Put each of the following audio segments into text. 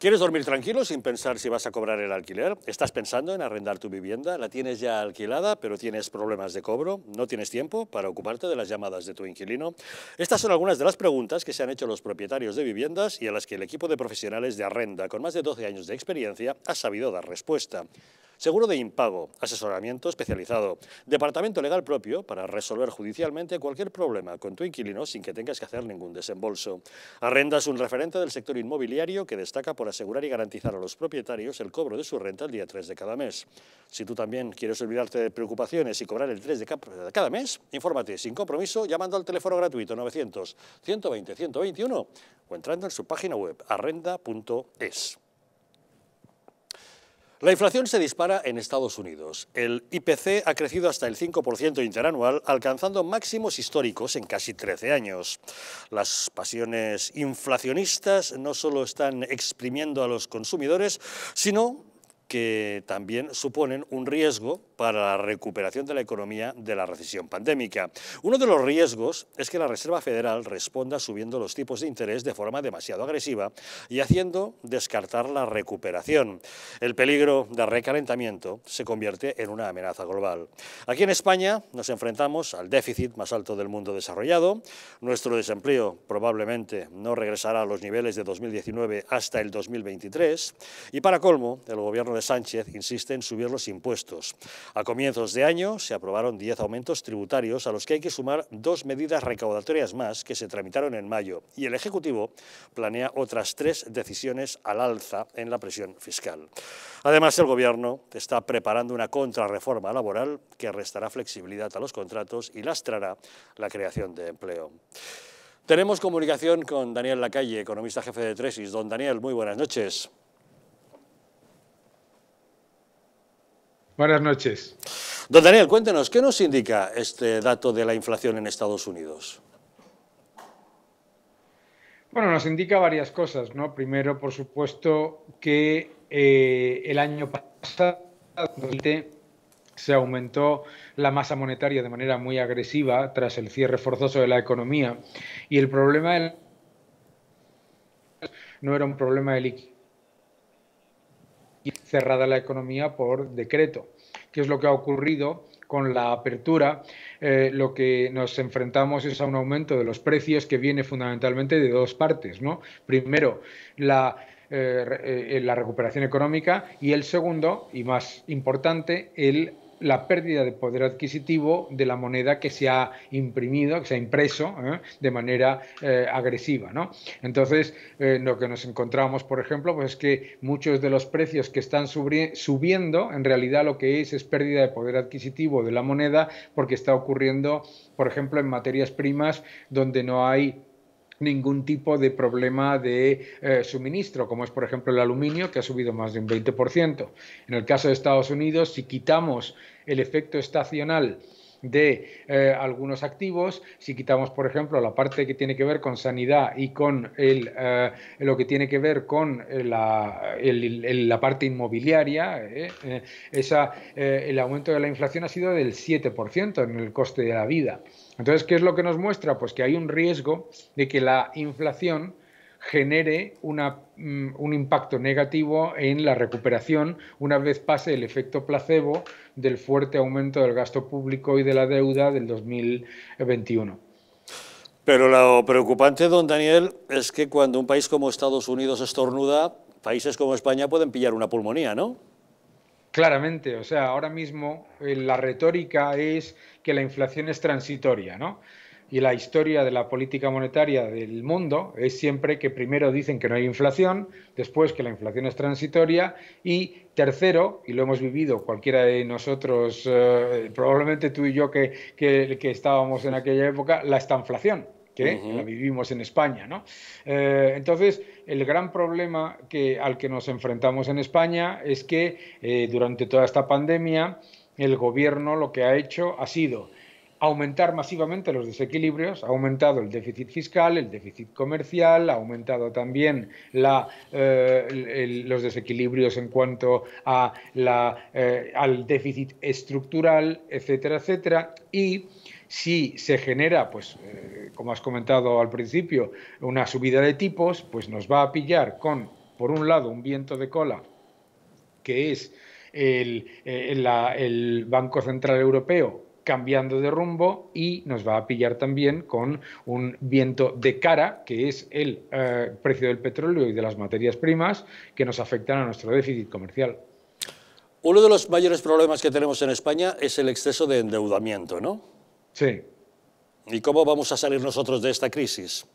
¿Quieres dormir tranquilo sin pensar si vas a cobrar el alquiler? ¿Estás pensando en arrendar tu vivienda? ¿La tienes ya alquilada pero tienes problemas de cobro? ¿No tienes tiempo para ocuparte de las llamadas de tu inquilino? Estas son algunas de las preguntas que se han hecho los propietarios de viviendas y a las que el equipo de profesionales de arrenda con más de 12 años de experiencia ha sabido dar respuesta seguro de impago, asesoramiento especializado, departamento legal propio para resolver judicialmente cualquier problema con tu inquilino sin que tengas que hacer ningún desembolso. Arrenda es un referente del sector inmobiliario que destaca por asegurar y garantizar a los propietarios el cobro de su renta el día 3 de cada mes. Si tú también quieres olvidarte de preocupaciones y cobrar el 3 de cada mes, infórmate sin compromiso llamando al teléfono gratuito 900 120 121 o entrando en su página web arrenda.es. La inflación se dispara en Estados Unidos. El IPC ha crecido hasta el 5% interanual, alcanzando máximos históricos en casi 13 años. Las pasiones inflacionistas no solo están exprimiendo a los consumidores, sino que también suponen un riesgo para la recuperación de la economía de la recesión pandémica. Uno de los riesgos es que la Reserva Federal responda subiendo los tipos de interés de forma demasiado agresiva y haciendo descartar la recuperación. El peligro de recalentamiento se convierte en una amenaza global. Aquí en España nos enfrentamos al déficit más alto del mundo desarrollado. Nuestro desempleo probablemente no regresará a los niveles de 2019 hasta el 2023. Y para colmo, el gobierno de Sánchez insiste en subir los impuestos. A comienzos de año se aprobaron 10 aumentos tributarios a los que hay que sumar dos medidas recaudatorias más que se tramitaron en mayo y el Ejecutivo planea otras tres decisiones al alza en la presión fiscal. Además, el Gobierno está preparando una contrarreforma laboral que restará flexibilidad a los contratos y lastrará la creación de empleo. Tenemos comunicación con Daniel Lacalle, economista jefe de Tresis. Don Daniel, muy buenas noches. Buenas noches. Don Daniel, cuéntenos, ¿qué nos indica este dato de la inflación en Estados Unidos? Bueno, nos indica varias cosas, ¿no? Primero, por supuesto, que eh, el año pasado se aumentó la masa monetaria de manera muy agresiva tras el cierre forzoso de la economía y el problema no era un problema de liquidez y cerrada la economía por decreto, ¿Qué es lo que ha ocurrido con la apertura, eh, lo que nos enfrentamos es a un aumento de los precios que viene fundamentalmente de dos partes. ¿no? Primero, la, eh, eh, la recuperación económica y el segundo, y más importante, el la pérdida de poder adquisitivo de la moneda que se ha imprimido, que se ha impreso ¿eh? de manera eh, agresiva. ¿no? Entonces, eh, lo que nos encontramos, por ejemplo, pues es que muchos de los precios que están subiendo, en realidad lo que es es pérdida de poder adquisitivo de la moneda porque está ocurriendo, por ejemplo, en materias primas donde no hay ningún tipo de problema de eh, suministro, como es por ejemplo el aluminio, que ha subido más de un 20%. En el caso de Estados Unidos, si quitamos el efecto estacional, de eh, algunos activos, si quitamos, por ejemplo, la parte que tiene que ver con sanidad y con el, eh, lo que tiene que ver con eh, la, parte inmobiliaria, el aumento de la inflación ha sido del 7% en el coste de la vida. Entonces, ¿qué es lo que nos muestra? Pues que hay un riesgo de que la inflación genere mm, un impacto negativo en la recuperación una vez pase el efecto placebo del fuerte aumento del gasto público y de la deuda del 2021. Pero lo preocupante, don Daniel, es que cuando un país como Estados Unidos estornuda, países como España pueden pillar una pulmonía, ¿no? Claramente, o sea, ahora mismo eh, la retórica es que la inflación es transitoria, ¿no? y la historia de la política monetaria del mundo es siempre que primero dicen que no hay inflación, después que la inflación es transitoria y tercero, y lo hemos vivido cualquiera de nosotros, eh, probablemente tú y yo que, estábamos en aquella época, la estanflación que la vivimos en España. Eh, entonces, el gran problema que, al que nos enfrentamos en España es que eh, durante toda esta pandemia el gobierno lo que ha hecho ha sido aumentar masivamente los desequilibrios, ha aumentado el déficit fiscal, el déficit comercial, ha aumentado también eh, los desequilibrios en cuanto eh, al déficit estructural, etcétera, etcétera, y si se genera, pues, eh, como has comentado al principio, una subida de tipos, pues nos va a pillar con, por un lado, un viento de cola, que es el Banco Central Europeo cambiando de rumbo y nos va a pillar también con un viento de cara, que es el eh, precio del petróleo y de las materias primas, que nos afectan a nuestro déficit comercial. Uno de los mayores problemas que tenemos en España es el exceso de endeudamiento, ¿no? Sí. ¿Y cómo vamos a salir nosotros de esta crisis?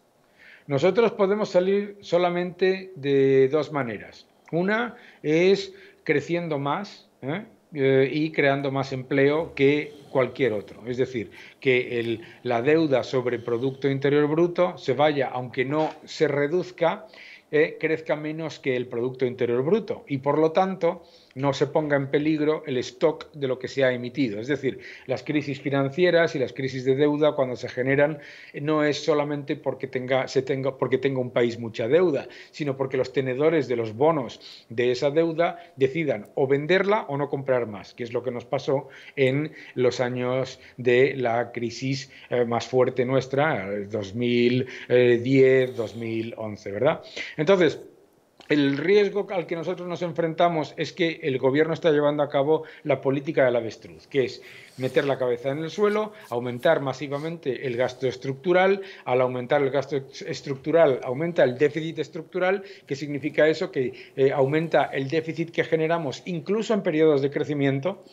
Nosotros podemos salir solamente de dos maneras. Una es creciendo más, ¿eh? Eh, y creando más empleo que cualquier otro. Es decir, que la deuda sobre Producto Interior Bruto se vaya, aunque no se reduzca, eh, crezca menos que el Producto Interior Bruto. Y por lo tanto, no se ponga en peligro el stock de lo que se ha emitido. Es decir, las crisis financieras y las crisis de deuda cuando se generan eh, no es solamente porque tenga, se tenga, porque tenga un país mucha deuda, sino porque los tenedores de los bonos de esa deuda decidan o venderla o no comprar más, que es lo que nos pasó en los años de la crisis eh, más fuerte nuestra, 2010, eh, 2011, ¿verdad? Entonces, el riesgo al que nosotros nos enfrentamos es que el gobierno está llevando a cabo la política del avestruz, que es meter la cabeza en el suelo, aumentar masivamente el gasto estructural, al aumentar el gasto estructural aumenta el déficit estructural, que significa eso que eh, aumenta el déficit que generamos incluso en periodos de crecimiento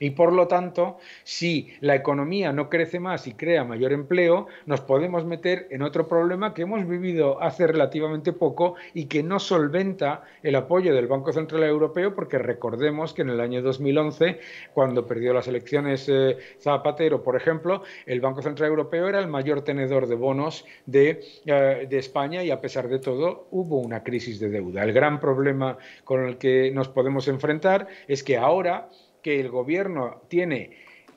y por lo tanto, si la economía no crece más y crea mayor empleo, nos podemos meter en otro problema que hemos vivido hace relativamente poco y que no solventa el apoyo del Banco Central Europeo porque recordemos que en el año 2011, cuando perdió las elecciones Zapatero, por ejemplo, el Banco Central Europeo era el mayor tenedor de bonos eh, de España y a pesar de todo hubo una crisis de deuda. El gran problema con el que nos podemos enfrentar es que ahora que el gobierno tiene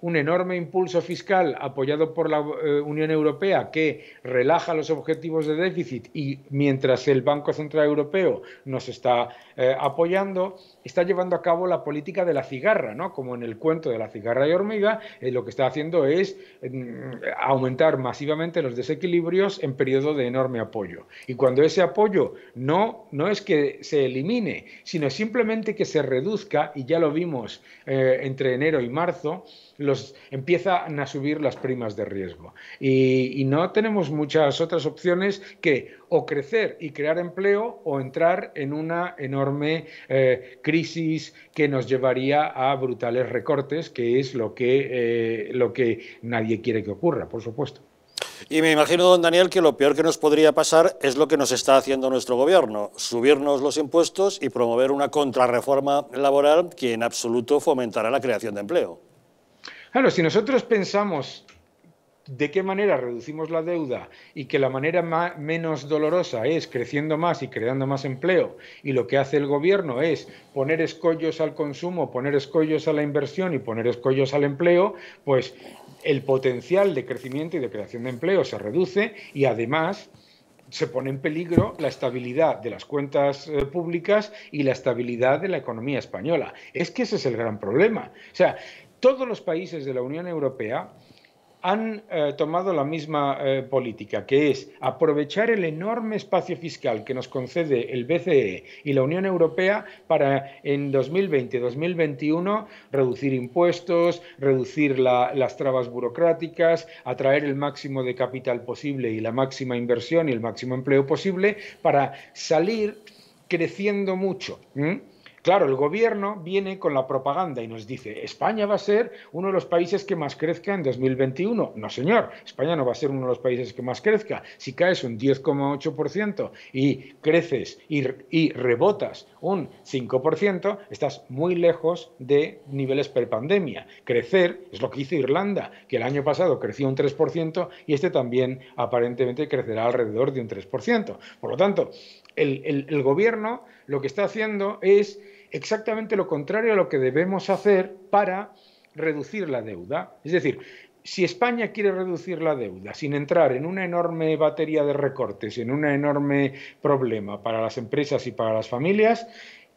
un enorme impulso fiscal apoyado por la eh, Unión Europea que relaja los objetivos de déficit y mientras el Banco Central Europeo nos está eh, apoyando, está llevando a cabo la política de la cigarra, ¿no? Como en el cuento de la cigarra y hormiga, eh, lo que está haciendo es mm, aumentar masivamente los desequilibrios en periodo de enorme apoyo. Y cuando ese apoyo no, no es que se elimine, sino simplemente que se reduzca, y ya lo vimos entre enero y marzo, los, empiezan a subir las primas de riesgo. Y, no tenemos muchas otras opciones que o crecer y crear empleo o entrar en una enorme eh, crisis que nos llevaría a brutales recortes, que es lo que, eh, lo que nadie quiere que ocurra, por supuesto. Y me imagino, don Daniel, que lo peor que nos podría pasar es lo que nos está haciendo nuestro gobierno, subirnos los impuestos y promover una contrarreforma laboral que en absoluto fomentará la creación de empleo. Claro, si nosotros pensamos de qué manera reducimos la deuda y que la manera menos dolorosa es creciendo más y creando más empleo y lo que hace el gobierno es poner escollos al consumo, poner escollos a la inversión y poner escollos al empleo, pues el potencial de crecimiento y de creación de empleo se reduce y además se pone en peligro la estabilidad de las cuentas eh, públicas y la estabilidad de la economía española. Es que ese es el gran problema. O sea, todos los países de la Unión Europea han eh, tomado la misma eh, política, que es aprovechar el enorme espacio fiscal que nos concede el BCE y la Unión Europea para en 2020-2021 reducir impuestos, reducir las trabas burocráticas, atraer el máximo de capital posible y la máxima inversión y el máximo empleo posible para salir creciendo mucho. Claro, el gobierno viene con la propaganda y nos dice, España va a ser uno de los países que más crezca en 2021. No, señor, España no va a ser uno de los países que más crezca. Si caes un 10,8% y creces y, rebotas un 5%, estás muy lejos de niveles prepandemia. Crecer es lo que hizo Irlanda, que el año pasado creció un 3% y este también aparentemente crecerá alrededor de un 3%. Por lo tanto, el gobierno lo que está haciendo es exactamente lo contrario a lo que debemos hacer para reducir la deuda. Es decir, si España quiere reducir la deuda sin entrar en una enorme batería de recortes, en un enorme problema para las empresas y para las familias,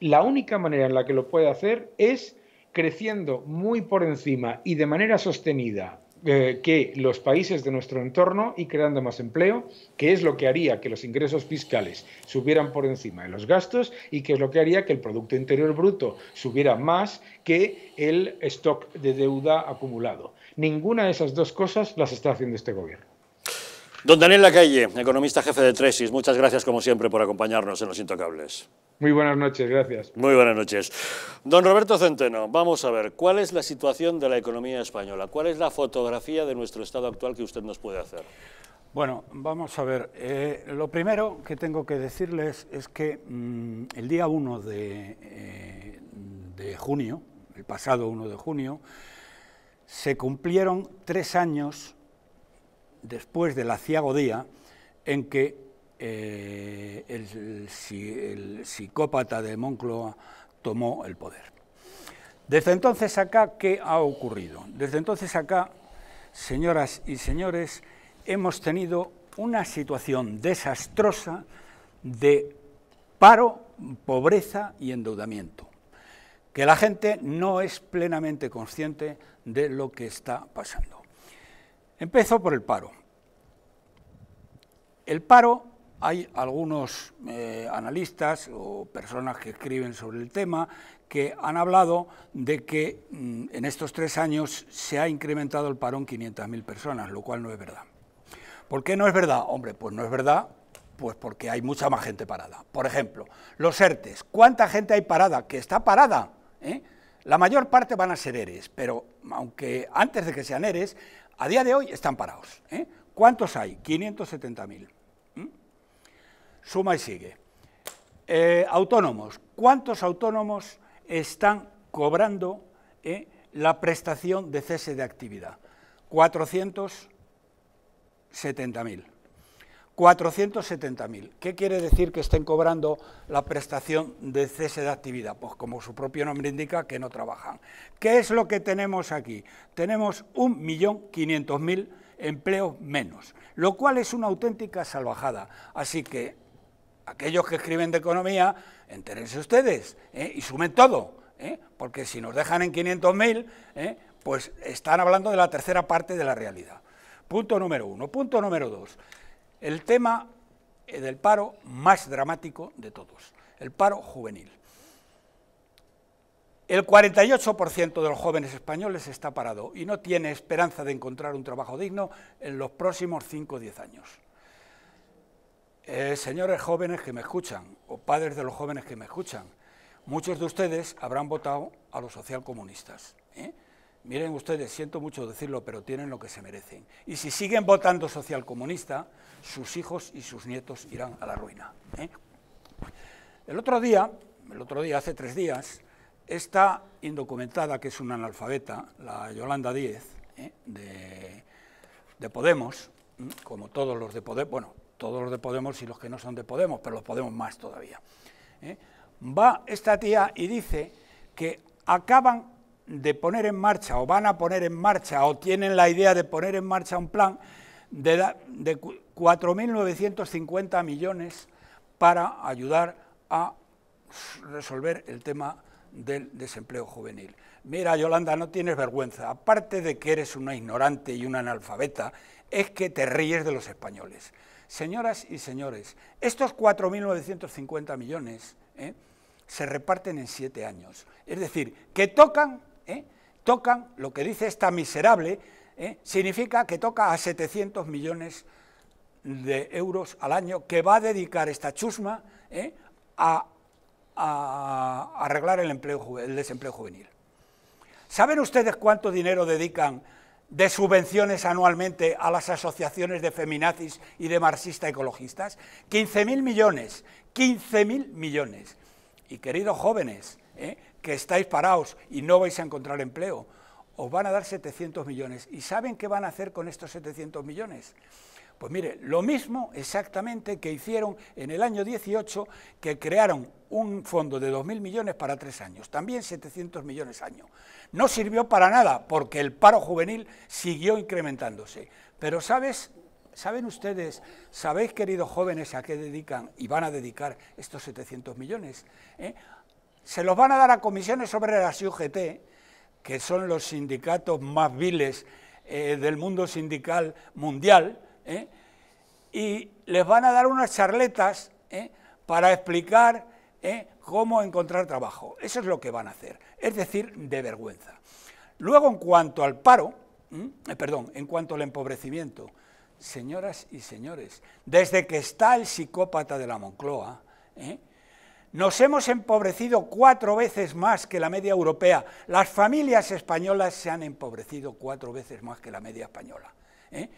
la única manera en la que lo puede hacer es creciendo muy por encima y de manera sostenida eh, que los países de nuestro entorno y creando más empleo, que es lo que haría que los ingresos fiscales subieran por encima de los gastos y que es lo que haría que el Producto Interior Bruto subiera más que el stock de deuda acumulado. Ninguna de esas dos cosas las está haciendo este gobierno. Don Daniel Lacalle, economista jefe de Tresis, muchas gracias como siempre por acompañarnos en Los Intocables. Muy buenas noches, gracias. Muy buenas noches. Don Roberto Centeno, vamos a ver, ¿cuál es la situación de la economía española? ¿Cuál es la fotografía de nuestro estado actual que usted nos puede hacer? Bueno, vamos a ver. Eh, lo primero que tengo que decirles es que mm, el día 1 de, eh, de junio, el pasado 1 de junio, se cumplieron tres años después del aciago día en que eh, el, el, psicópata de Moncloa tomó el poder. Desde entonces acá, ¿qué ha ocurrido? Desde entonces acá, señoras y señores, hemos tenido una situación desastrosa de paro, pobreza y endeudamiento, que la gente no es plenamente consciente de lo que está pasando. Empezó por el paro. El paro, hay algunos eh, analistas o personas que escriben sobre el tema que han hablado de que mm, en estos tres años se ha incrementado el paro en 500.000 personas, lo cual no es verdad. ¿Por qué no es verdad? Hombre, pues no es verdad pues porque hay mucha más gente parada. Por ejemplo, los ERTES. ¿Cuánta gente hay parada? Que está parada. ¿eh? La mayor parte van a ser ERES, pero aunque antes de que sean ERES, a día de hoy están parados. ¿eh? ¿Cuántos hay? 570.000. mil. ¿Mm? Suma y sigue. Eh, autónomos. ¿Cuántos autónomos están cobrando eh, la prestación de cese de actividad? 470.000. 470.000. ¿Qué quiere decir que estén cobrando la prestación de cese de actividad? Pues como su propio nombre indica, que no trabajan. ¿Qué es lo que tenemos aquí? Tenemos 1.500.000 empleos menos, lo cual es una auténtica salvajada. Así que aquellos que escriben de economía, entérense ustedes ¿eh? y sumen todo, ¿eh? porque si nos dejan en 500.000, ¿eh? pues están hablando de la tercera parte de la realidad. Punto número uno. Punto número dos el tema eh, del paro más dramático de todos, el paro juvenil. El 48% de los jóvenes españoles está parado y no tiene esperanza de encontrar un trabajo digno en los próximos 5 o 10 años. Eh, señores jóvenes que me escuchan, o padres de los jóvenes que me escuchan, muchos de ustedes habrán votado a los socialcomunistas. ¿eh? miren ustedes, siento mucho decirlo, pero tienen lo que se merecen. Y si siguen votando socialcomunista, sus hijos y sus nietos irán a la ruina. ¿eh? El otro día, el otro día, hace tres días, esta indocumentada, que es una analfabeta, la Yolanda Díez, ¿eh? de, Podemos, como todos los de Podemos, bueno, todos los de Podemos y los que no son de Podemos, pero los Podemos más todavía, ¿eh? va esta tía y dice que acaban de poner en marcha o van a poner en marcha o tienen la idea de poner en marcha un plan de, de 4.950 millones para ayudar a resolver el tema del desempleo juvenil. Mira, Yolanda, no tienes vergüenza. Aparte de que eres una ignorante y una analfabeta, es que te ríes de los españoles. Señoras y señores, estos 4.950 millones ¿eh? se reparten en siete años. Es decir, que tocan ¿eh? tocan, lo que dice esta miserable, ¿eh? significa que toca a 700 millones de euros al año que va a dedicar esta chusma ¿eh? a, arreglar el, el desempleo juvenil. ¿Saben ustedes cuánto dinero dedican de subvenciones anualmente a las asociaciones de feminazis y de marxistas ecologistas? 15.000 millones, 15.000 millones. Y queridos jóvenes, ¿eh? que estáis parados y no vais a encontrar empleo. Os van a dar 700 millones. ¿Y saben qué van a hacer con estos 700 millones? Pues mire, lo mismo exactamente que hicieron en el año 18, que crearon un fondo de 2.000 millones para tres años, también 700 millones año. No sirvió para nada, porque el paro juvenil siguió incrementándose. Pero ¿sabes, ¿saben ustedes, sabéis, queridos jóvenes, a qué dedican y van a dedicar estos 700 millones? ¿Eh? se los van a dar a comisiones sobre la UGT, que son los sindicatos más viles eh, del mundo sindical mundial, ¿eh? y les van a dar unas charletas ¿eh? para explicar cómo encontrar trabajo. Eso es lo que van a hacer, es decir, de vergüenza. Luego, en cuanto al paro, perdón, en cuanto al empobrecimiento, señoras y señores, desde que está el psicópata de la Moncloa, nos hemos empobrecido cuatro veces más que la media europea. Las familias españolas se han empobrecido cuatro veces más que la media española. ¿eh?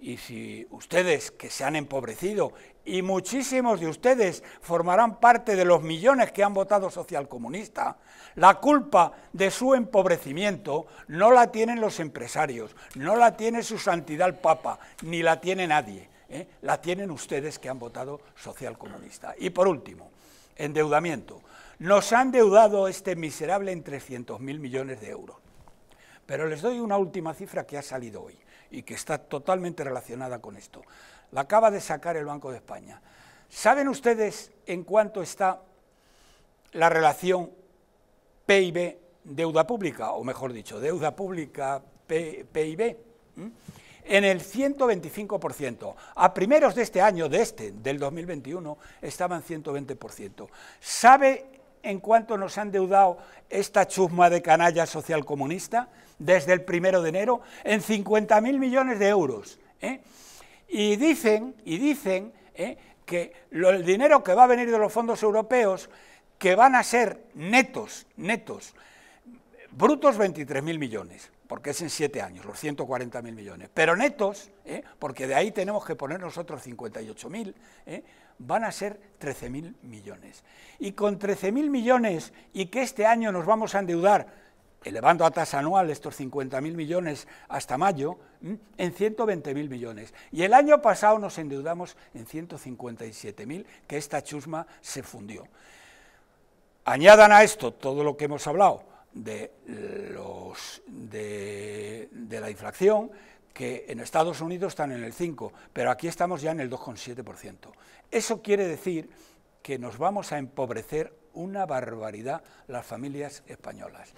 Y si ustedes que se han empobrecido, y muchísimos de ustedes formarán parte de los millones que han votado socialcomunista, la culpa de su empobrecimiento no la tienen los empresarios, no la tiene su santidad el Papa, ni la tiene nadie. ¿eh? La tienen ustedes que han votado socialcomunista. Y por último, endeudamiento. Nos han deudado este miserable en 300.000 millones de euros. Pero les doy una última cifra que ha salido hoy y que está totalmente relacionada con esto. La acaba de sacar el Banco de España. ¿Saben ustedes en cuánto está la relación PIB-deuda pública? O mejor dicho, deuda pública-PIB en el 125%. A primeros de este año, de este, del 2021, estaban 120%. ¿Sabe en cuánto nos han deudado esta chusma de canalla social comunista desde el primero de enero? En 50.000 millones de euros. ¿eh? Y dicen, y dicen ¿eh? que el dinero que va a venir de los fondos europeos, que van a ser netos, netos, brutos 23.000 millones porque es en siete años, los 140.000 millones. Pero netos, ¿eh? porque de ahí tenemos que poner nosotros 58.000, ¿eh? van a ser 13.000 millones. Y con 13.000 millones y que este año nos vamos a endeudar, elevando a tasa anual estos 50.000 millones hasta mayo, en 120.000 millones. Y el año pasado nos endeudamos en 157.000, que esta chusma se fundió. Añadan a esto todo lo que hemos hablado, de, los, de, la inflación, que en Estados Unidos están en el 5, pero aquí estamos ya en el 2,7%. Eso quiere decir que nos vamos a empobrecer una barbaridad las familias españolas.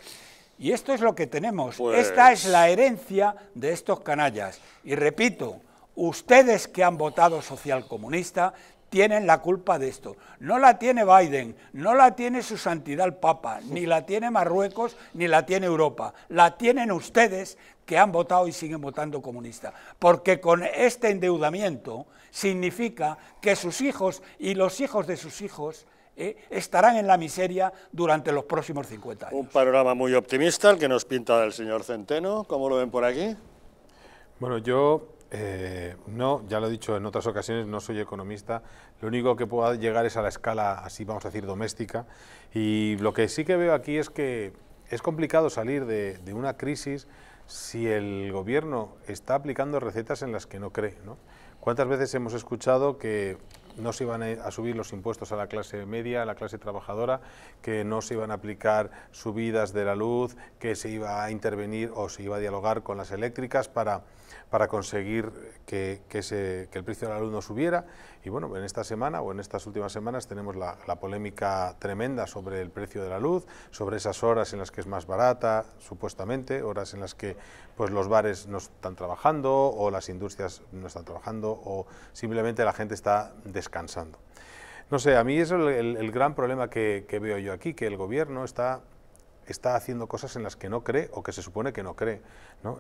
Y esto es lo que tenemos. Pues Esta es la herencia de estos canallas. Y repito, ustedes que han votado social comunista tienen la culpa de esto. No la tiene Biden, no la tiene su santidad el Papa, ni la tiene Marruecos, ni la tiene Europa. La tienen ustedes que han votado y siguen votando comunista. Porque con este endeudamiento significa que sus hijos y los hijos de sus hijos eh, estarán en la miseria durante los próximos 50 años. Un panorama muy optimista el que nos pinta el señor Centeno. ¿Cómo lo ven por aquí? Bueno, yo eh, no, ya lo he dicho en otras ocasiones, no soy economista. Lo único que puedo llegar es a la escala, así vamos a decir, doméstica. Y lo que sí que veo aquí es que es complicado salir de, una crisis si el gobierno está aplicando recetas en las que no cree. ¿Cuántas veces hemos escuchado que no se iban a subir los impuestos a la clase media, a la clase trabajadora, que no se iban a aplicar subidas de la luz, que se iba a intervenir o se iba a dialogar con las eléctricas para para conseguir que, que, precio de el precio no subiera. Y bueno, en esta semana o en estas últimas semanas tenemos la, polémica tremenda sobre el precio de la luz, sobre esas horas en las que es más barata, supuestamente, horas en las que pues, los bares no están trabajando o las industrias no están trabajando o simplemente la gente está descansando. No sé, a mí es el, gran problema que veo yo aquí, que el gobierno está está haciendo cosas en las que no cree o que se supone que no cree.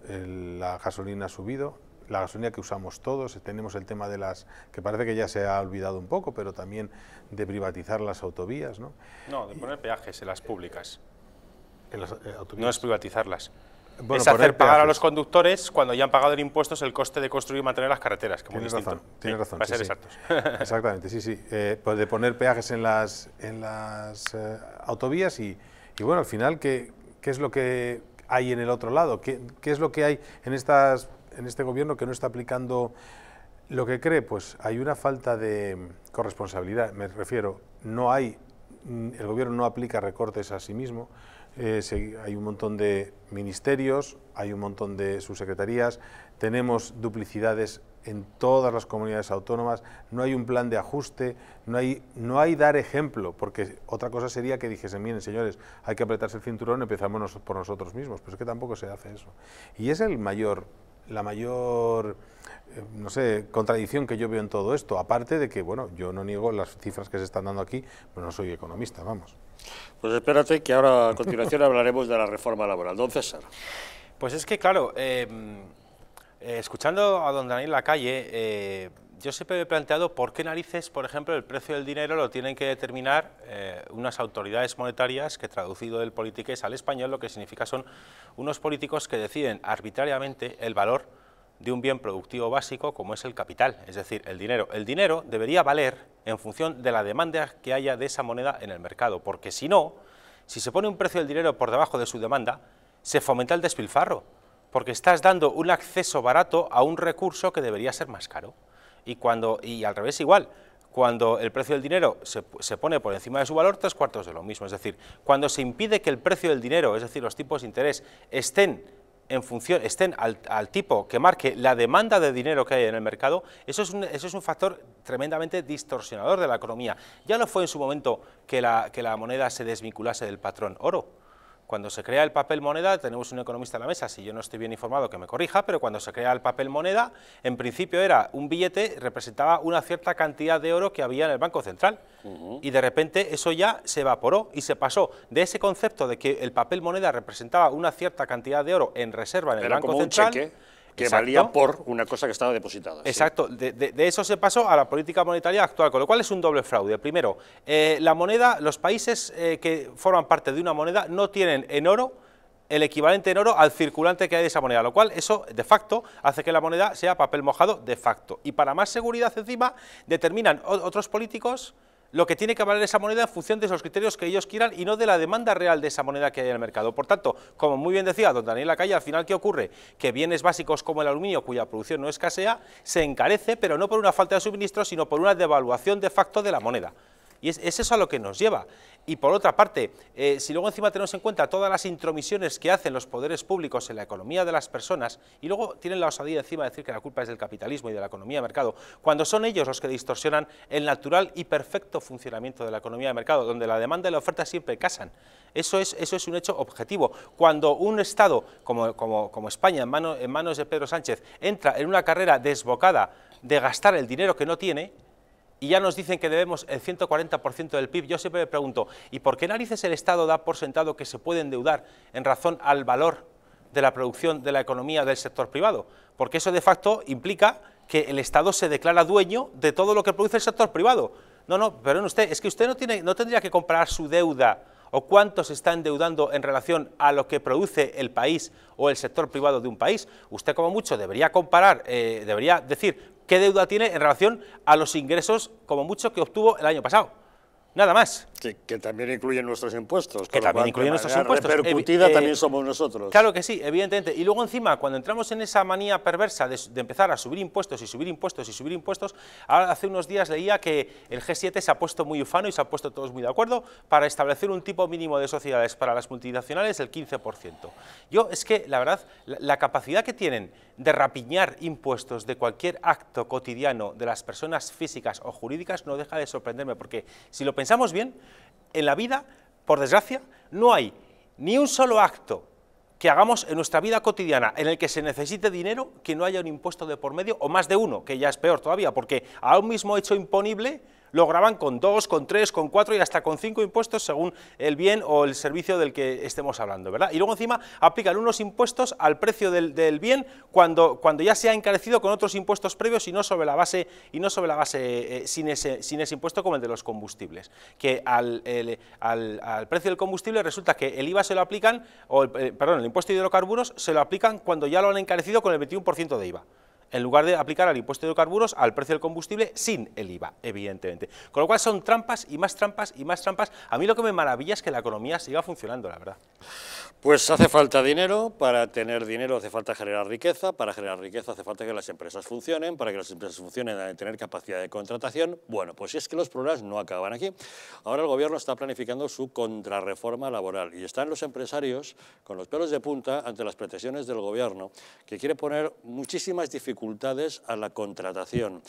la gasolina ha subido, la gasolina que usamos todos, tenemos el tema de las, que parece que ya se ha olvidado un poco, pero también de privatizar las autovías. No, no de poner peajes en las públicas. En las, eh, no es privatizarlas. es hacer pagar a los conductores cuando ya han pagado el impuestos el coste de construir y mantener las carreteras. Que tienes razón, tienes razón. Para ser exactos. Exactamente, sí, sí. Eh, pues de poner peajes en las, en las eh, autovías y, y bueno, al final, ¿qué, qué es lo que hay en el otro lado? ¿Qué, es lo que hay en, estas, en este gobierno que no está aplicando lo que cree? Pues hay una falta de corresponsabilidad, me refiero. No hay, mm, el gobierno no aplica recortes a sí mismo. Eh, hay un montón de ministerios, hay un montón de subsecretarías, tenemos duplicidades en todas las comunidades autónomas, no hay un plan de ajuste, no hay, no hay dar ejemplo, porque otra cosa sería que dijesen, miren señores, hay que apretarse el cinturón, empezamos por nosotros mismos, pero es que tampoco se hace eso. Y es el mayor, la mayor, eh, no sé, contradicción que yo veo en todo esto, aparte de que, bueno, yo no niego las cifras que se están dando aquí, pero no soy economista, vamos. Pues espérate que ahora a continuación hablaremos de la reforma laboral. Don César. Pues es que, claro, em, eh, escuchando a don Daniel Lacalle, calle, eh, yo siempre he planteado por qué narices, por ejemplo, el precio del dinero lo tienen que determinar eh, unas autoridades monetarias que traducido del politiqués al español lo que significa son unos políticos que deciden arbitrariamente el valor de un bien productivo básico como es el capital, es decir, el dinero. El dinero debería valer en función de la demanda que haya de esa moneda en el mercado, porque si no, si se pone un precio del dinero por debajo de su demanda, se fomenta el despilfarro porque estás dando un acceso barato a un recurso que debería ser más caro. Y, cuando, y al revés igual, cuando el precio del dinero se, pone por encima de su valor, tres cuartos de lo mismo. Es decir, cuando se impide que el precio del dinero, es decir, los tipos de interés, estén, en función, estén al, tipo que marque la demanda de dinero que hay en el mercado, eso es, un, eso es un factor tremendamente distorsionador de la economía. Ya no fue en su momento que que la moneda se desvinculase del patrón oro cuando se crea el papel moneda, tenemos un economista en la mesa, si yo no estoy bien informado que me corrija, pero cuando se crea el papel moneda, en principio era un billete, representaba una cierta cantidad de oro que había en el Banco Central. Y de repente eso ya se evaporó y se pasó de ese concepto de que el papel moneda representaba una cierta cantidad de oro en reserva en el Banco Central que valía por una cosa que estaba depositada. Exacto, de, eso se pasó a la política monetaria actual, con lo cual es un doble fraude. Primero, eh, la moneda, los países eh, que forman parte de una moneda no tienen en oro el equivalente en oro al circulante que hay de esa moneda, lo cual eso de facto hace que la moneda sea papel mojado de facto. Y para más seguridad encima, determinan otros políticos lo que tiene que valer esa moneda en función de esos criterios que ellos quieran y no de la demanda real de esa moneda que hay en el mercado. Por tanto, como muy bien decía don Daniel Lacalle, al final, ¿qué ocurre? Que bienes básicos como el aluminio, cuya producción no escasea, se encarece, pero no por una falta de suministro, sino por una devaluación de facto de la moneda. Y es, eso a lo que nos lleva. Y por otra parte, eh, si luego encima tenemos en cuenta todas las intromisiones que hacen los poderes públicos en la economía de las personas, y luego tienen la osadía encima de decir que la culpa es del capitalismo y de la economía de mercado, cuando son ellos los que distorsionan el natural y perfecto funcionamiento de la economía de mercado, donde la demanda y la oferta siempre casan. Eso es, eso es un hecho objetivo. Cuando un Estado como, España, en, en manos de Pedro Sánchez, entra en una carrera desbocada de gastar el dinero que no tiene, y ya nos dicen que debemos el 140% del PIB, yo siempre me pregunto, ¿y por qué narices el Estado da por sentado que se puede endeudar en razón al valor de la producción de la economía del sector privado? Porque eso de facto implica que el Estado se declara dueño de todo lo que produce el sector privado. No, no, pero usted, es que usted no, tiene, no tendría que comparar su deuda o cuánto se está endeudando en relación a lo que produce el país o el sector privado de un país. Usted como mucho debería comparar, eh, debería decir qué deuda tiene en relación a los ingresos, como mucho, que obtuvo el año pasado. Nada más. Que, también incluyen nuestros impuestos. Que también incluyen nuestros impuestos. Repercutida eh, eh, también somos nosotros. Claro que sí, evidentemente. Y luego encima, cuando entramos en esa manía perversa de, empezar a subir impuestos y subir impuestos y subir impuestos, hace unos días leía que el G7 se ha puesto muy ufano y se ha puesto todos muy de acuerdo para establecer un tipo mínimo de sociedades para las multinacionales del 15%. Yo es que, la verdad, la, la capacidad que tienen de rapiñar impuestos de cualquier acto cotidiano de las personas físicas o jurídicas no deja de sorprenderme, porque si lo pensamos bien, en la vida, por desgracia, no hay ni un solo acto que hagamos en nuestra vida cotidiana en el que se necesite dinero que no haya un impuesto de por medio, o más de uno, que ya es peor todavía, porque a un mismo hecho imponible lo graban con dos, con tres, con cuatro y hasta con cinco impuestos según el bien o el servicio del que estemos hablando, ¿verdad? Y luego encima aplican unos impuestos al precio del, bien cuando, cuando ya se ha encarecido con otros impuestos previos y no sobre la base, y no sobre la base eh, sin, ese, sin ese impuesto como el de los combustibles, que al, al, al precio del combustible resulta que el IVA se lo aplican, o eh, perdón, el impuesto de hidrocarburos se lo aplican cuando ya lo han encarecido con el 21% de IVA en lugar de aplicar al impuesto de carburos al precio del combustible sin el IVA, evidentemente. Con lo cual son trampas y más trampas y más trampas. A mí lo que me maravilla es que la economía siga funcionando, la verdad. Pues hace falta dinero, para tener dinero hace falta generar riqueza, para generar riqueza hace falta que las empresas funcionen, para que las empresas funcionen hay tener capacidad de contratación. Bueno, pues si es que los problemas no acaban aquí. Ahora el gobierno está planificando su contrarreforma laboral y están los empresarios con los pelos de punta ante las pretensiones del gobierno, que quiere poner muchísimas dificultades a la contratación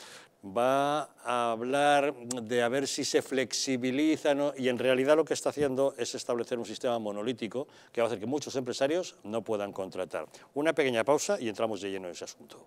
va a hablar de a ver si se flexibiliza y en realidad lo que está haciendo es establecer un sistema monolítico que va a hacer que muchos empresarios no puedan contratar. Una pequeña pausa y entramos de lleno en ese asunto.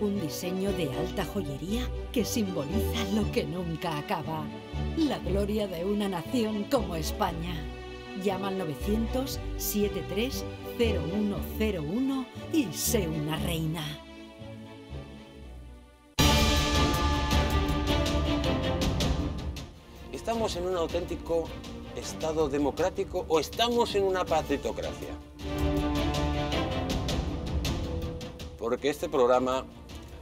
Un diseño de alta joyería que simboliza lo que nunca acaba. La gloria de una nación como España. Llama al 900-730101 y sé una reina. ¿Estamos en un auténtico Estado democrático o estamos en una patritocracia? porque este programa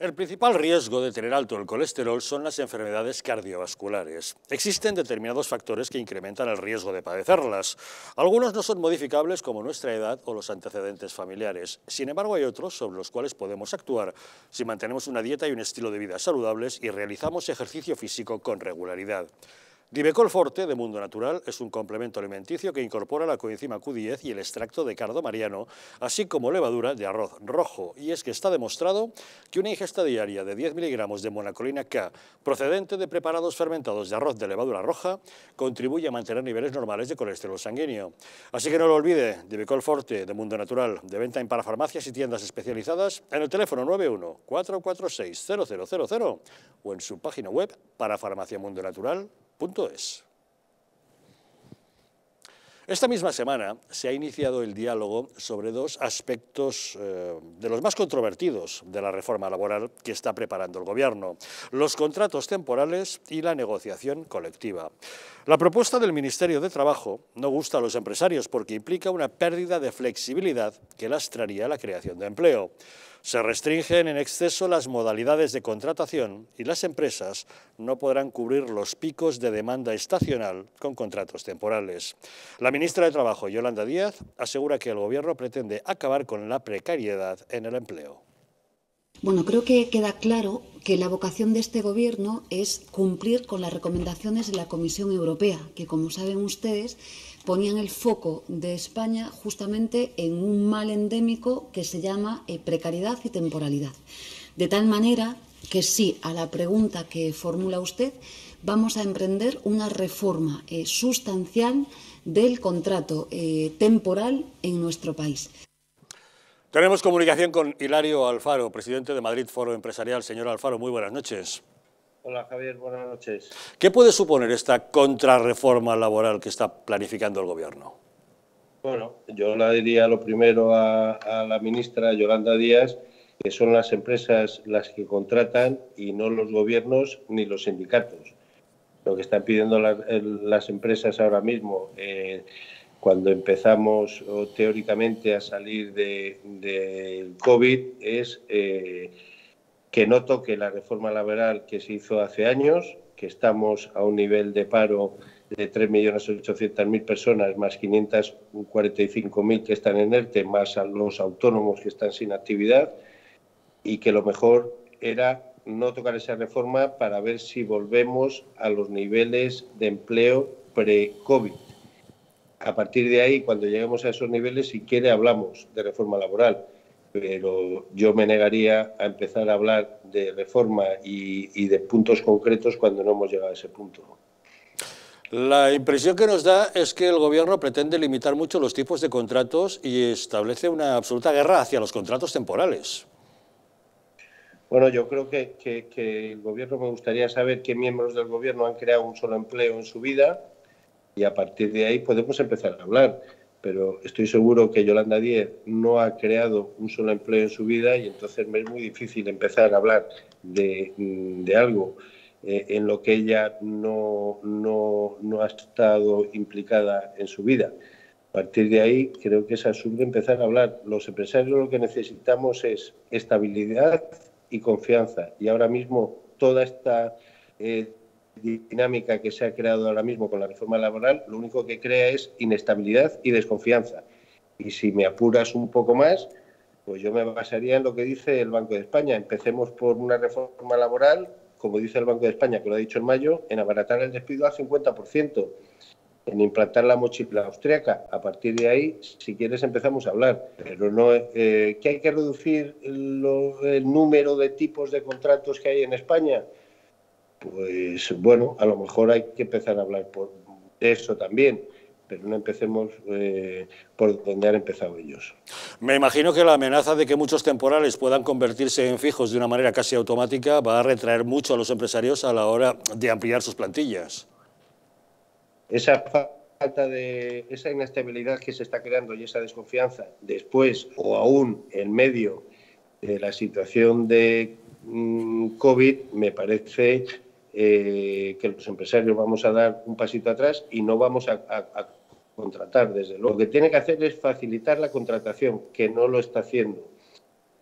El principal riesgo de tener alto el colesterol son las enfermedades cardiovasculares. Existen determinados factores que incrementan el riesgo de padecerlas. Algunos no son modificables como nuestra edad o los antecedentes familiares. Sin embargo, hay otros sobre los cuales podemos actuar si mantenemos una dieta y un estilo de vida saludables y realizamos ejercicio físico con regularidad. Forte de Mundo Natural, es un complemento alimenticio que incorpora la coenzima Q10 y el extracto de cardo mariano, así como levadura de arroz rojo. Y es que está demostrado que una ingesta diaria de 10 miligramos de monacolina K, procedente de preparados fermentados de arroz de levadura roja, contribuye a mantener niveles normales de colesterol sanguíneo. Así que no lo olvide, Forte de Mundo Natural, de venta en parafarmacias y tiendas especializadas, en el teléfono 91 446 0000 o en su página web parafarmaciamundonatural.com. Punto Esta misma semana se ha iniciado el diálogo sobre dos aspectos eh, de los más controvertidos de la reforma laboral que está preparando el Gobierno, los contratos temporales y la negociación colectiva. La propuesta del Ministerio de Trabajo no gusta a los empresarios porque implica una pérdida de flexibilidad que lastraría la creación de empleo. Se restringen en exceso las modalidades de contratación y las empresas no podrán cubrir los picos de demanda estacional con contratos temporales. La ministra de Trabajo, Yolanda Díaz, asegura que el Gobierno pretende acabar con la precariedad en el empleo. Bueno, creo que queda claro que la vocación de este Gobierno es cumplir con las recomendaciones de la Comisión Europea, que como saben ustedes ponían el foco de España justamente en un mal endémico que se llama eh, precariedad y temporalidad. De tal manera que sí, a la pregunta que formula usted, vamos a emprender una reforma eh, sustancial del contrato eh, temporal en nuestro país. Tenemos comunicación con Hilario Alfaro, presidente de Madrid Foro Empresarial. Señor Alfaro, muy buenas noches. Hola Javier, buenas noches. ¿Qué puede suponer esta contrarreforma laboral que está planificando el Gobierno? Bueno, yo le diría lo primero a, la ministra Yolanda Díaz, que son las empresas las que contratan y no los gobiernos ni los sindicatos. Lo que están pidiendo las, empresas ahora mismo, eh, cuando empezamos teóricamente a salir del de COVID, es... Eh, que no toque la reforma laboral que se hizo hace años, que estamos a un nivel de paro de 3.800.000 personas más 545.000 que están en ERTE, más a los autónomos que están sin actividad, y que lo mejor era no tocar esa reforma para ver si volvemos a los niveles de empleo pre-COVID. A partir de ahí, cuando lleguemos a esos niveles, si quiere, hablamos de reforma laboral pero yo me negaría a empezar a hablar de reforma y, de puntos concretos cuando no hemos llegado a ese punto. La impresión que nos da es que el Gobierno pretende limitar mucho los tipos de contratos y establece una absoluta guerra hacia los contratos temporales. Bueno, yo creo que el Gobierno me gustaría saber qué miembros del Gobierno han creado un solo empleo en su vida y a partir de ahí podemos empezar a hablar pero estoy seguro que Yolanda Díez no ha creado un solo empleo en su vida y entonces me es muy difícil empezar a hablar de, mm, algo eh, en lo que ella no, ha estado implicada en su vida. A partir de ahí, creo que es absurdo empezar a hablar. Los empresarios lo que necesitamos es estabilidad y confianza. Y ahora mismo toda esta eh, dinámica que se ha creado ahora mismo con la reforma laboral, lo único que crea es inestabilidad y desconfianza. Y si me apuras un poco más, pues yo me basaría en lo que dice el Banco de España. Empecemos por una reforma laboral, como dice el Banco de España, que lo ha dicho en mayo, en abaratar el despido al 50%, en implantar la mochila austríaca, A partir de ahí, si quieres, empezamos a hablar. Pero no, eh, que hay que reducir el número de tipos de contratos que hay en España pues bueno, a lo mejor hay que empezar a hablar por, eso también pero no empecemos eh, por donde han empezado ellos. Me imagino que la amenaza de que muchos temporales puedan convertirse en fijos de una manera casi automática va a retraer mucho a los empresarios a la hora de ampliar sus plantillas. Esa falta de esa inestabilidad que se está creando y esa desconfianza después o aún en medio de la situación de mm, COVID me parece eh, que los empresarios vamos a dar un pasito atrás y no vamos a, contratar, desde luego. Lo que tiene que hacer es facilitar la contratación, que no lo está haciendo.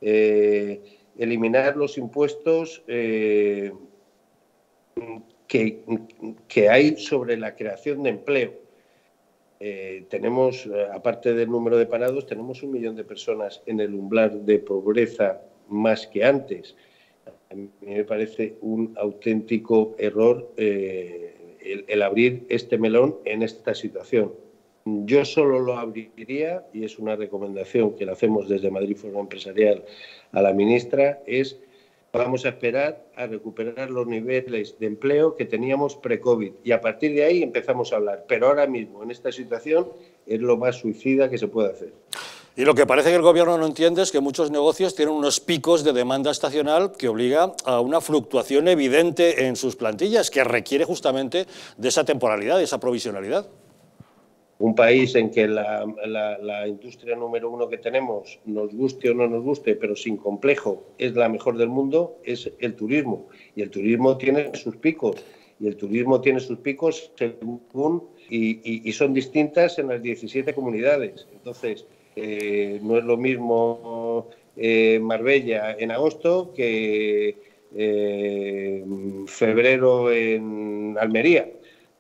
Eh, eliminar los impuestos eh, que, hay sobre la creación de empleo. tenemos, aparte del número de parados, tenemos un millón de personas en el umbral de pobreza más que antes. A mí me parece un auténtico error eh, el, abrir este melón en esta situación. Yo solo lo abriría, y es una recomendación que le hacemos desde Madrid Forma Empresarial a la ministra, es vamos a esperar a recuperar los niveles de empleo que teníamos pre-COVID y a partir de ahí empezamos a hablar. Pero ahora mismo, en esta situación, es lo más suicida que se puede hacer. Y lo que parece que el gobierno no entiende es que muchos negocios tienen unos picos de demanda estacional que obliga a una fluctuación evidente en sus plantillas, que requiere justamente de esa temporalidad, de esa provisionalidad. Un país en que la, industria número uno que tenemos, nos guste o no nos guste, pero sin complejo, es la mejor del mundo, es el turismo. Y el turismo tiene sus picos. Y el turismo tiene sus picos según y, y son distintas en las 17 comunidades. Entonces, eh, no es lo mismo eh, Marbella en agosto que eh, febrero en Almería.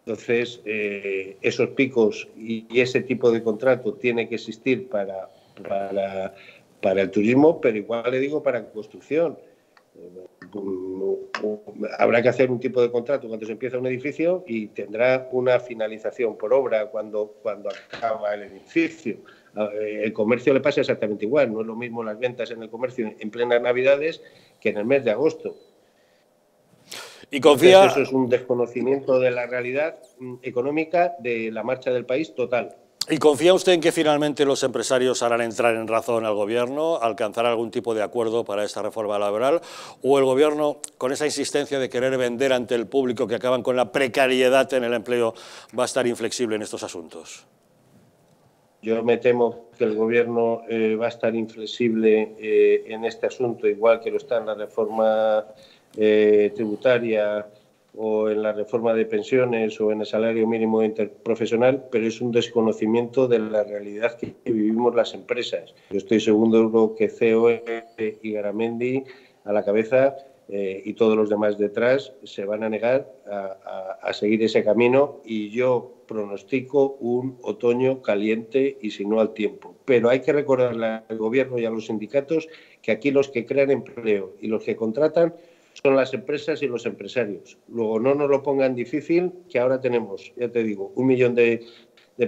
Entonces, esos picos y, ese tipo de contrato tiene que existir para, el turismo, pero igual le digo para construcción. Habrá que hacer un tipo de contrato cuando se empieza un edificio y tendrá una finalización por obra cuando acaba el edificio. Eh, el comercio le pasa exactamente igual, no es lo mismo las ventas en el comercio en plenas Navidades que en el mes de agosto. Y confía. eso es un desconocimiento de la realidad mm, económica de la marcha del país total. ¿Y confía usted en que finalmente los empresarios harán entrar en razón al Gobierno, alcanzar algún tipo de acuerdo para esta reforma laboral? ¿O el Gobierno, con esa insistencia de querer vender ante el público que acaban con la precariedad en el empleo, va a estar inflexible en estos asuntos? Yo me temo que el Gobierno eh, va a estar inflexible eh, en este asunto, igual que lo está en la reforma eh, tributaria o en la reforma de pensiones o en el salario mínimo interprofesional, pero es un desconocimiento de la realidad que vivimos las empresas. Yo estoy seguro que COE y Garamendi a la cabeza y todos los demás detrás se van a negar a, a seguir ese camino y yo pronostico un otoño caliente y si no al tiempo. Pero hay que recordarle al gobierno y a los sindicatos que aquí los que crean empleo y los que contratan son las empresas y los empresarios. Luego no nos lo pongan difícil, que ahora tenemos, ya te digo, un millón de,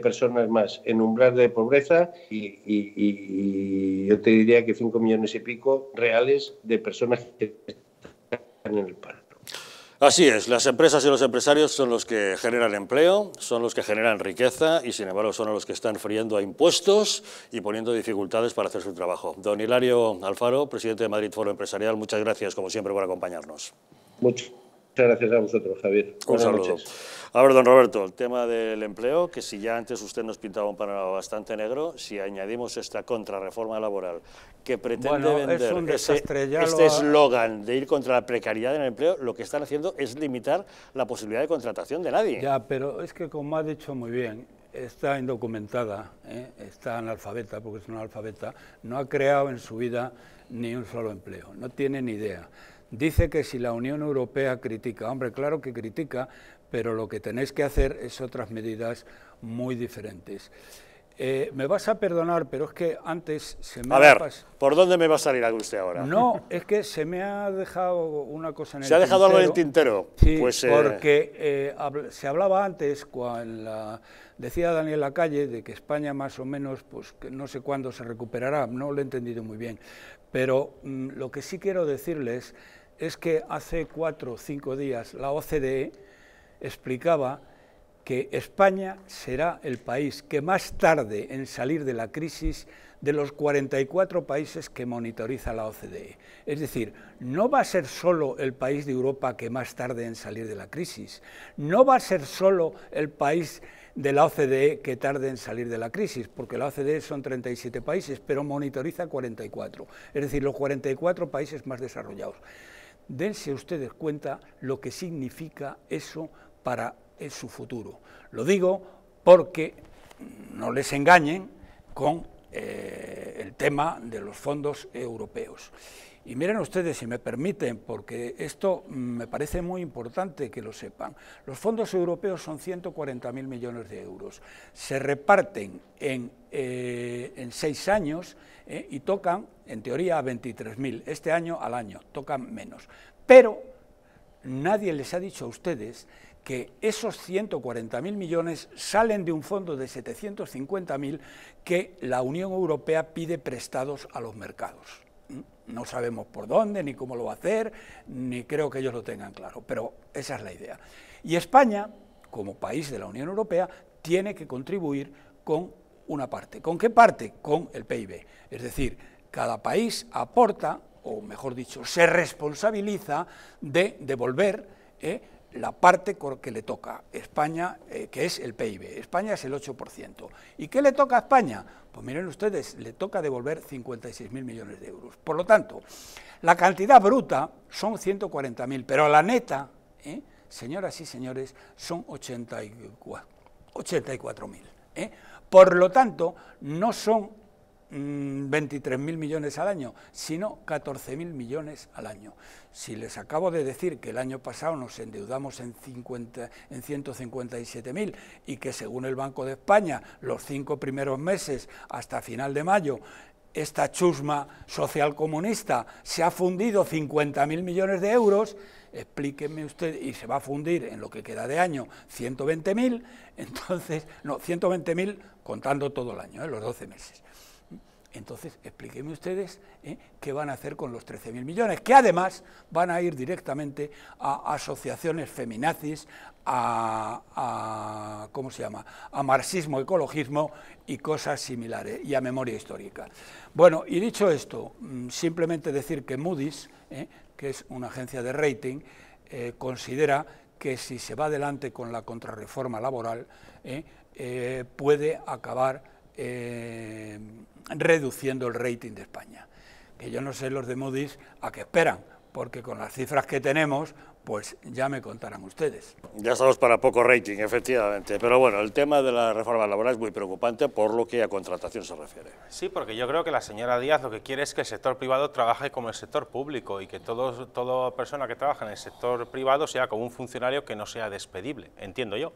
personas más en umbral de pobreza y, y, yo te diría que cinco millones y pico reales de personas que están en el paro. Así es, las empresas y los empresarios son los que generan empleo, son los que generan riqueza y sin embargo son los que están friendo a impuestos y poniendo dificultades para hacer su trabajo. Don Hilario Alfaro, presidente de Madrid Foro Empresarial, muchas gracias como siempre por acompañarnos. Muchas gracias a vosotros, Javier. Un saludo. A ver, don Roberto, el tema del empleo, que si ya antes usted nos pintaba un panorama bastante negro, si añadimos esta contrarreforma laboral que pretende vender este eslogan de ir contra la precariedad en el empleo, lo que están haciendo es limitar la posibilidad de contratación de nadie. Ya, pero es que como ha dicho muy bien, está indocumentada, ¿eh? está analfabeta, porque es una analfabeta, no ha creado en su vida ni un solo empleo, no tiene ni idea. Dice que si la Unión Europea critica, hombre, claro que critica, pero lo que tenéis que hacer es otras medidas muy diferentes. Eh, me vas a perdonar, pero es que antes se me a ver, ¿por dónde me va a salir a usted ahora? No, es que se me ha dejado una cosa en el ¿Se ha dejado algo en el tintero? Sí, pues, eh, porque eh, se hablaba antes, cuando decía Daniel Lacalle, de que España más o menos, pues no sé cuándo se recuperará, no lo he entendido muy bien, pero mm, lo que sí quiero decirles es que hace cuatro o cinco días la OCDE explicaba que España será el país que más tarde en salir de la crisis de los 44 países que monitoriza la OCDE. Es decir, no va a ser solo el país de Europa que más tarde en salir de la crisis, no va a ser solo el país de la OCDE que tarde en salir de la crisis, porque la OCDE son 37 países, pero monitoriza 44, es decir, los 44 países más desarrollados. Dense ustedes cuenta lo que significa eso para eh, su futuro. Lo digo porque no les engañen con eh, el tema de los fondos europeos. Y miren ustedes, si me permiten, porque esto me parece muy importante que lo sepan. Los fondos europeos son 140.000 millones de euros. Se reparten en, eh, seis años y tocan, en teoría, a 23.000. Este año al año tocan menos. Pero nadie les ha dicho a ustedes que esos 140.000 millones salen de un fondo de 750.000 que la Unión Europea pide prestados a los mercados. ¿Mm? No sabemos por dónde, ni cómo lo va a hacer, ni creo que ellos lo tengan claro, pero esa es la idea. Y España, como país de la Unión Europea, tiene que contribuir con una parte. ¿Con qué parte? Con el PIB. Es decir, cada país aporta, o mejor dicho, se responsabiliza de devolver ¿eh? la parte que le toca España, eh, que es el PIB. España es el 8%. ¿Y qué le toca a España? Pues miren ustedes, le toca devolver 56.000 millones de euros. Por lo tanto, la cantidad bruta son 140.000, pero la neta, ¿eh? señoras y señores, son 84.000. ¿eh? Por lo tanto, no son 23.000 mm, 23 millones al año, sino 14 millones al año. Si les acabo de decir que el año pasado nos endeudamos en, 157.000 157 y que según el Banco de España los cinco primeros meses hasta final de mayo esta chusma social comunista se ha fundido 50.000 millones de euros, explíquenme usted, y se va a fundir en lo que queda de año 120.000, entonces, no, 120.000 contando todo el año, ¿eh? los 12 meses. Entonces, explíquenme ustedes ¿eh? qué van a hacer con los 13.000 millones, que además van a ir directamente a asociaciones feminazis, a, ¿cómo se llama?, a marxismo, ecologismo y cosas similares, y a memoria histórica. Bueno, y dicho esto, mm, simplemente decir que Moody's, ¿eh? que es una agencia de rating, eh, considera que si se va adelante con la contrarreforma laboral, puede acabar eh, reduciendo el rating de España. Que yo no sé los de Moody's a qué esperan, porque con las cifras que tenemos, pues ya me contarán ustedes. Ya estamos para poco rating, efectivamente. Pero bueno, el tema de la reforma laboral es muy preocupante por lo que a contratación se refiere. Sí, porque yo creo que la señora Díaz lo que quiere es que el sector privado trabaje como el sector público y que todos, toda persona que trabaja en el sector privado sea como un funcionario que no sea despedible, entiendo yo.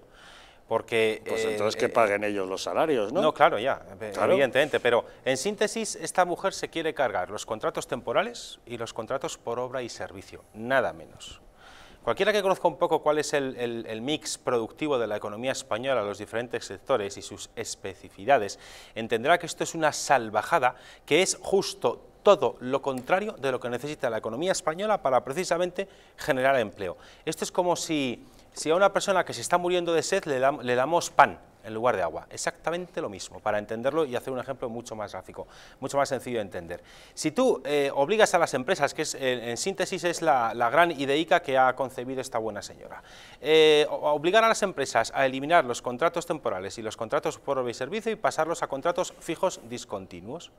Porque, pues eh, entonces que eh, paguen ellos los salarios, ¿no? No, claro, ya, eh, evidentemente. Pero en síntesis, esta mujer se quiere cargar los contratos temporales y los contratos por obra y servicio, nada menos. Cualquiera que conozca un poco cuál es el, el mix productivo de la economía española, los diferentes sectores y sus especificidades, entenderá que esto es una salvajada que es justo todo lo contrario de lo que necesita la economía española para precisamente generar empleo. Esto es como si si a una persona que se está muriendo de sed le, damos pan en lugar de agua. Exactamente lo mismo, para entenderlo y hacer un ejemplo mucho más gráfico, mucho más sencillo de entender. Si tú eh, obligas a las empresas, que en síntesis es la, gran ideica que ha concebido esta buena señora, eh, obligar a las empresas a eliminar los contratos temporales y los contratos por obra y servicio y pasarlos a contratos fijos discontinuos.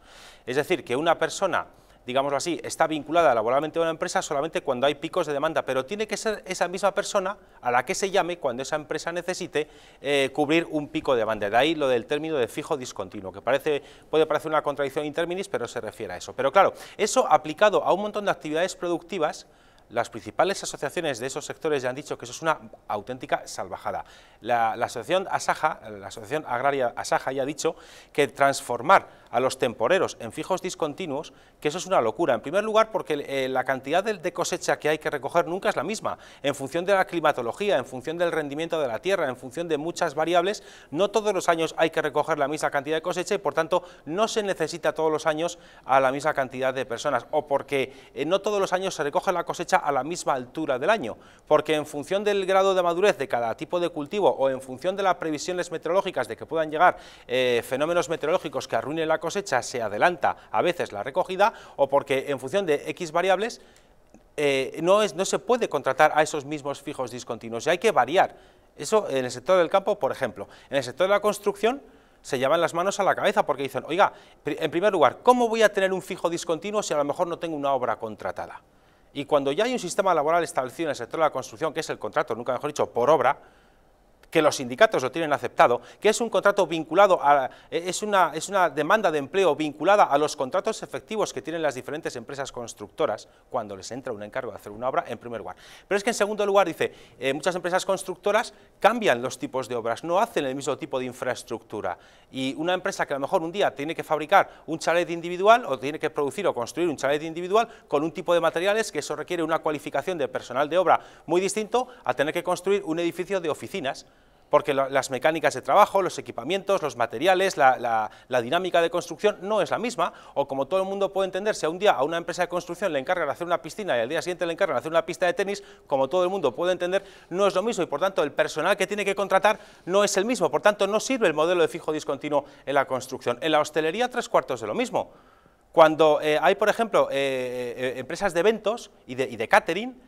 Es decir, que una persona digámoslo así, está vinculada laboralmente a una empresa solamente cuando hay picos de demanda, pero tiene que ser esa misma persona a la que se llame cuando esa empresa necesite eh, cubrir un pico de demanda. De ahí lo del término de fijo discontinuo, que parece, puede parecer una contradicción interminis, pero se refiere a eso. Pero claro, eso aplicado a un montón de actividades productivas, las principales asociaciones de esos sectores ya han dicho que eso es una auténtica salvajada. La, la asociación Asaja, la asociación agraria Asaja ya ha dicho que transformar a los temporeros en fijos discontinuos, que eso es una locura. En primer lugar, porque eh, la cantidad de, cosecha que hay que recoger nunca es la misma. En función de la climatología, en función del rendimiento de la tierra, en función de muchas variables, no todos los años hay que recoger la misma cantidad de cosecha y, por tanto, no se necesita todos los años a la misma cantidad de personas. O porque eh, no todos los años se recoge la cosecha a la misma altura del año. Porque en función del grado de madurez de cada tipo de cultivo o en función de las previsiones meteorológicas de que puedan llegar eh, fenómenos meteorológicos que arruinen la cosecha se adelanta a veces la recogida o porque en función de X variables eh, no, es, no se puede contratar a esos mismos fijos discontinuos y hay que variar. Eso en el sector del campo, por ejemplo. En el sector de la construcción se llevan las manos a la cabeza porque dicen, oiga, en primer lugar, ¿cómo voy a tener un fijo discontinuo si a lo mejor no tengo una obra contratada? Y cuando ya hay un sistema laboral establecido en el sector de la construcción, que es el contrato, nunca mejor dicho, por obra, que los sindicatos lo tienen aceptado, que es un contrato vinculado a, es una, es una demanda de empleo vinculada a los contratos efectivos que tienen las diferentes empresas constructoras cuando les entra un encargo de hacer una obra, en primer lugar. Pero es que en segundo lugar, dice, eh, muchas empresas constructoras cambian los tipos de obras, no hacen el mismo tipo de infraestructura. Y una empresa que a lo mejor un día tiene que fabricar un chalet individual o tiene que producir o construir un chalet individual con un tipo de materiales que eso requiere una cualificación de personal de obra muy distinto a tener que construir un edificio de oficinas porque las mecánicas de trabajo, los equipamientos, los materiales, la, dinámica de construcción no es la misma, o como todo el mundo puede entender, si a un día a una empresa de construcción le encargan hacer una piscina y al día siguiente le encargan hacer una pista de tenis, como todo el mundo puede entender, no es lo mismo y por tanto el personal que tiene que contratar no es el mismo, por tanto no sirve el modelo de fijo discontinuo en la construcción. En la hostelería tres cuartos de lo mismo. Cuando eh, hay, por ejemplo, eh, eh, empresas de eventos y de catering,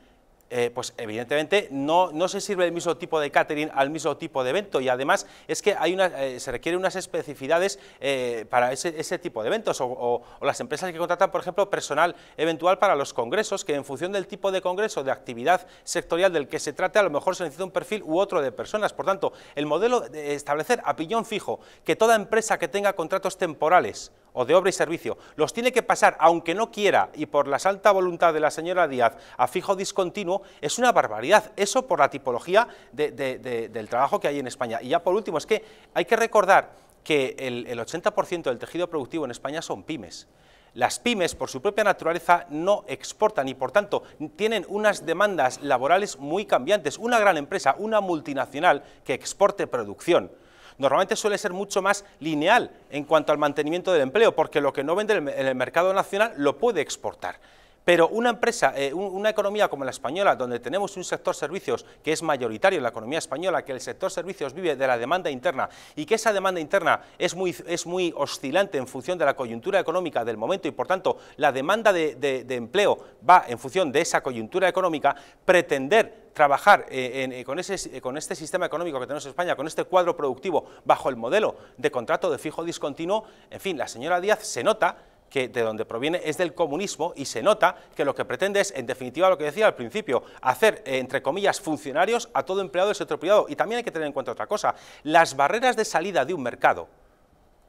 eh, pues evidentemente no, se sirve el mismo tipo de catering al mismo tipo de evento y además es que hay una, eh, se requieren unas especificidades eh, para ese, tipo de eventos o, las empresas que contratan, por ejemplo, personal eventual para los congresos que en función del tipo de congreso, de actividad sectorial del que se trate, a lo mejor se necesita un perfil u otro de personas. Por tanto, el modelo de establecer a pillón fijo que toda empresa que tenga contratos temporales o de obra y servicio, los tiene que pasar, aunque no quiera, y por la santa voluntad de la señora Díaz, a fijo discontinuo, es una barbaridad. Eso por la tipología del trabajo que hay en España. Y ya por último, es que hay que recordar que el 80% del tejido productivo en España son pymes. Las pymes, por su propia naturaleza, no exportan y, por tanto, tienen unas demandas laborales muy cambiantes. Una gran empresa, una multinacional que exporte producción, normalmente suele ser mucho más lineal en cuanto al mantenimiento del empleo, porque lo que no vende en el mercado nacional lo puede exportar. Pero una empresa, eh, una economía como la española, donde tenemos un sector servicios que es mayoritario en la economía española, que el sector servicios vive de la demanda interna y que esa demanda interna es muy, es muy oscilante en función de la coyuntura económica del momento y por tanto la demanda de, de empleo va en función de esa coyuntura económica, pretender trabajar eh, eh, con, eh, con este sistema económico que tenemos en España, con este cuadro productivo, bajo el modelo de contrato de fijo discontinuo, en fin, la señora Díaz se nota que de donde proviene es del comunismo y se nota que lo que pretende es, en definitiva, lo que decía al principio, hacer, entre comillas, funcionarios a todo empleado del sector privado. Y también hay que tener en cuenta otra cosa, las barreras de salida de un mercado.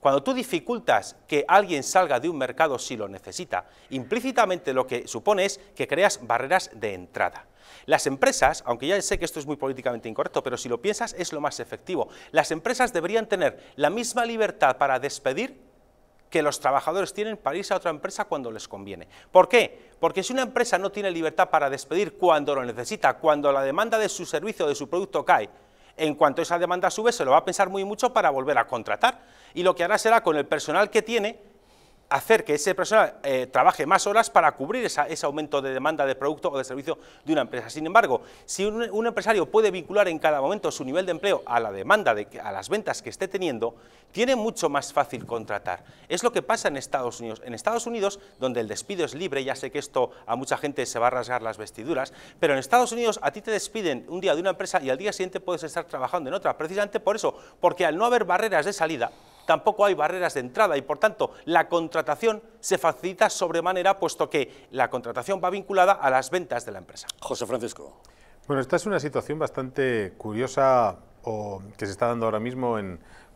Cuando tú dificultas que alguien salga de un mercado si lo necesita, implícitamente lo que supone es que creas barreras de entrada. Las empresas, aunque ya sé que esto es muy políticamente incorrecto, pero si lo piensas es lo más efectivo. Las empresas deberían tener la misma libertad para despedir que los trabajadores tienen para irse a otra empresa cuando les conviene. ¿Por qué? Porque si una empresa no tiene libertad para despedir cuando lo necesita, cuando la demanda de su servicio o de su producto cae, en cuanto esa demanda sube, se lo va a pensar muy mucho para volver a contratar. Y lo que hará será con el personal que tiene, hacer que ese persona eh, trabaje más horas para cubrir ese aumento de demanda de producto o de servicio de una empresa. Sin embargo, si un, empresario puede vincular en cada momento su nivel de empleo a la demanda, de, a las ventas que esté teniendo, tiene mucho más fácil contratar. Es lo que pasa en Estados Unidos. En Estados Unidos, donde el despido es libre, ya sé que esto a mucha gente se va a rasgar las vestiduras, pero en Estados Unidos a ti te despiden un día de una empresa y al día siguiente puedes estar trabajando en otra. Precisamente por eso, porque al no haber barreras de salida, tampoco hay barreras de entrada y por tanto la contratación se facilita sobremanera puesto que la contratación va vinculada a las ventas de la empresa. José Francisco. Bueno, esta es una situación bastante curiosa que se está dando ahora mismo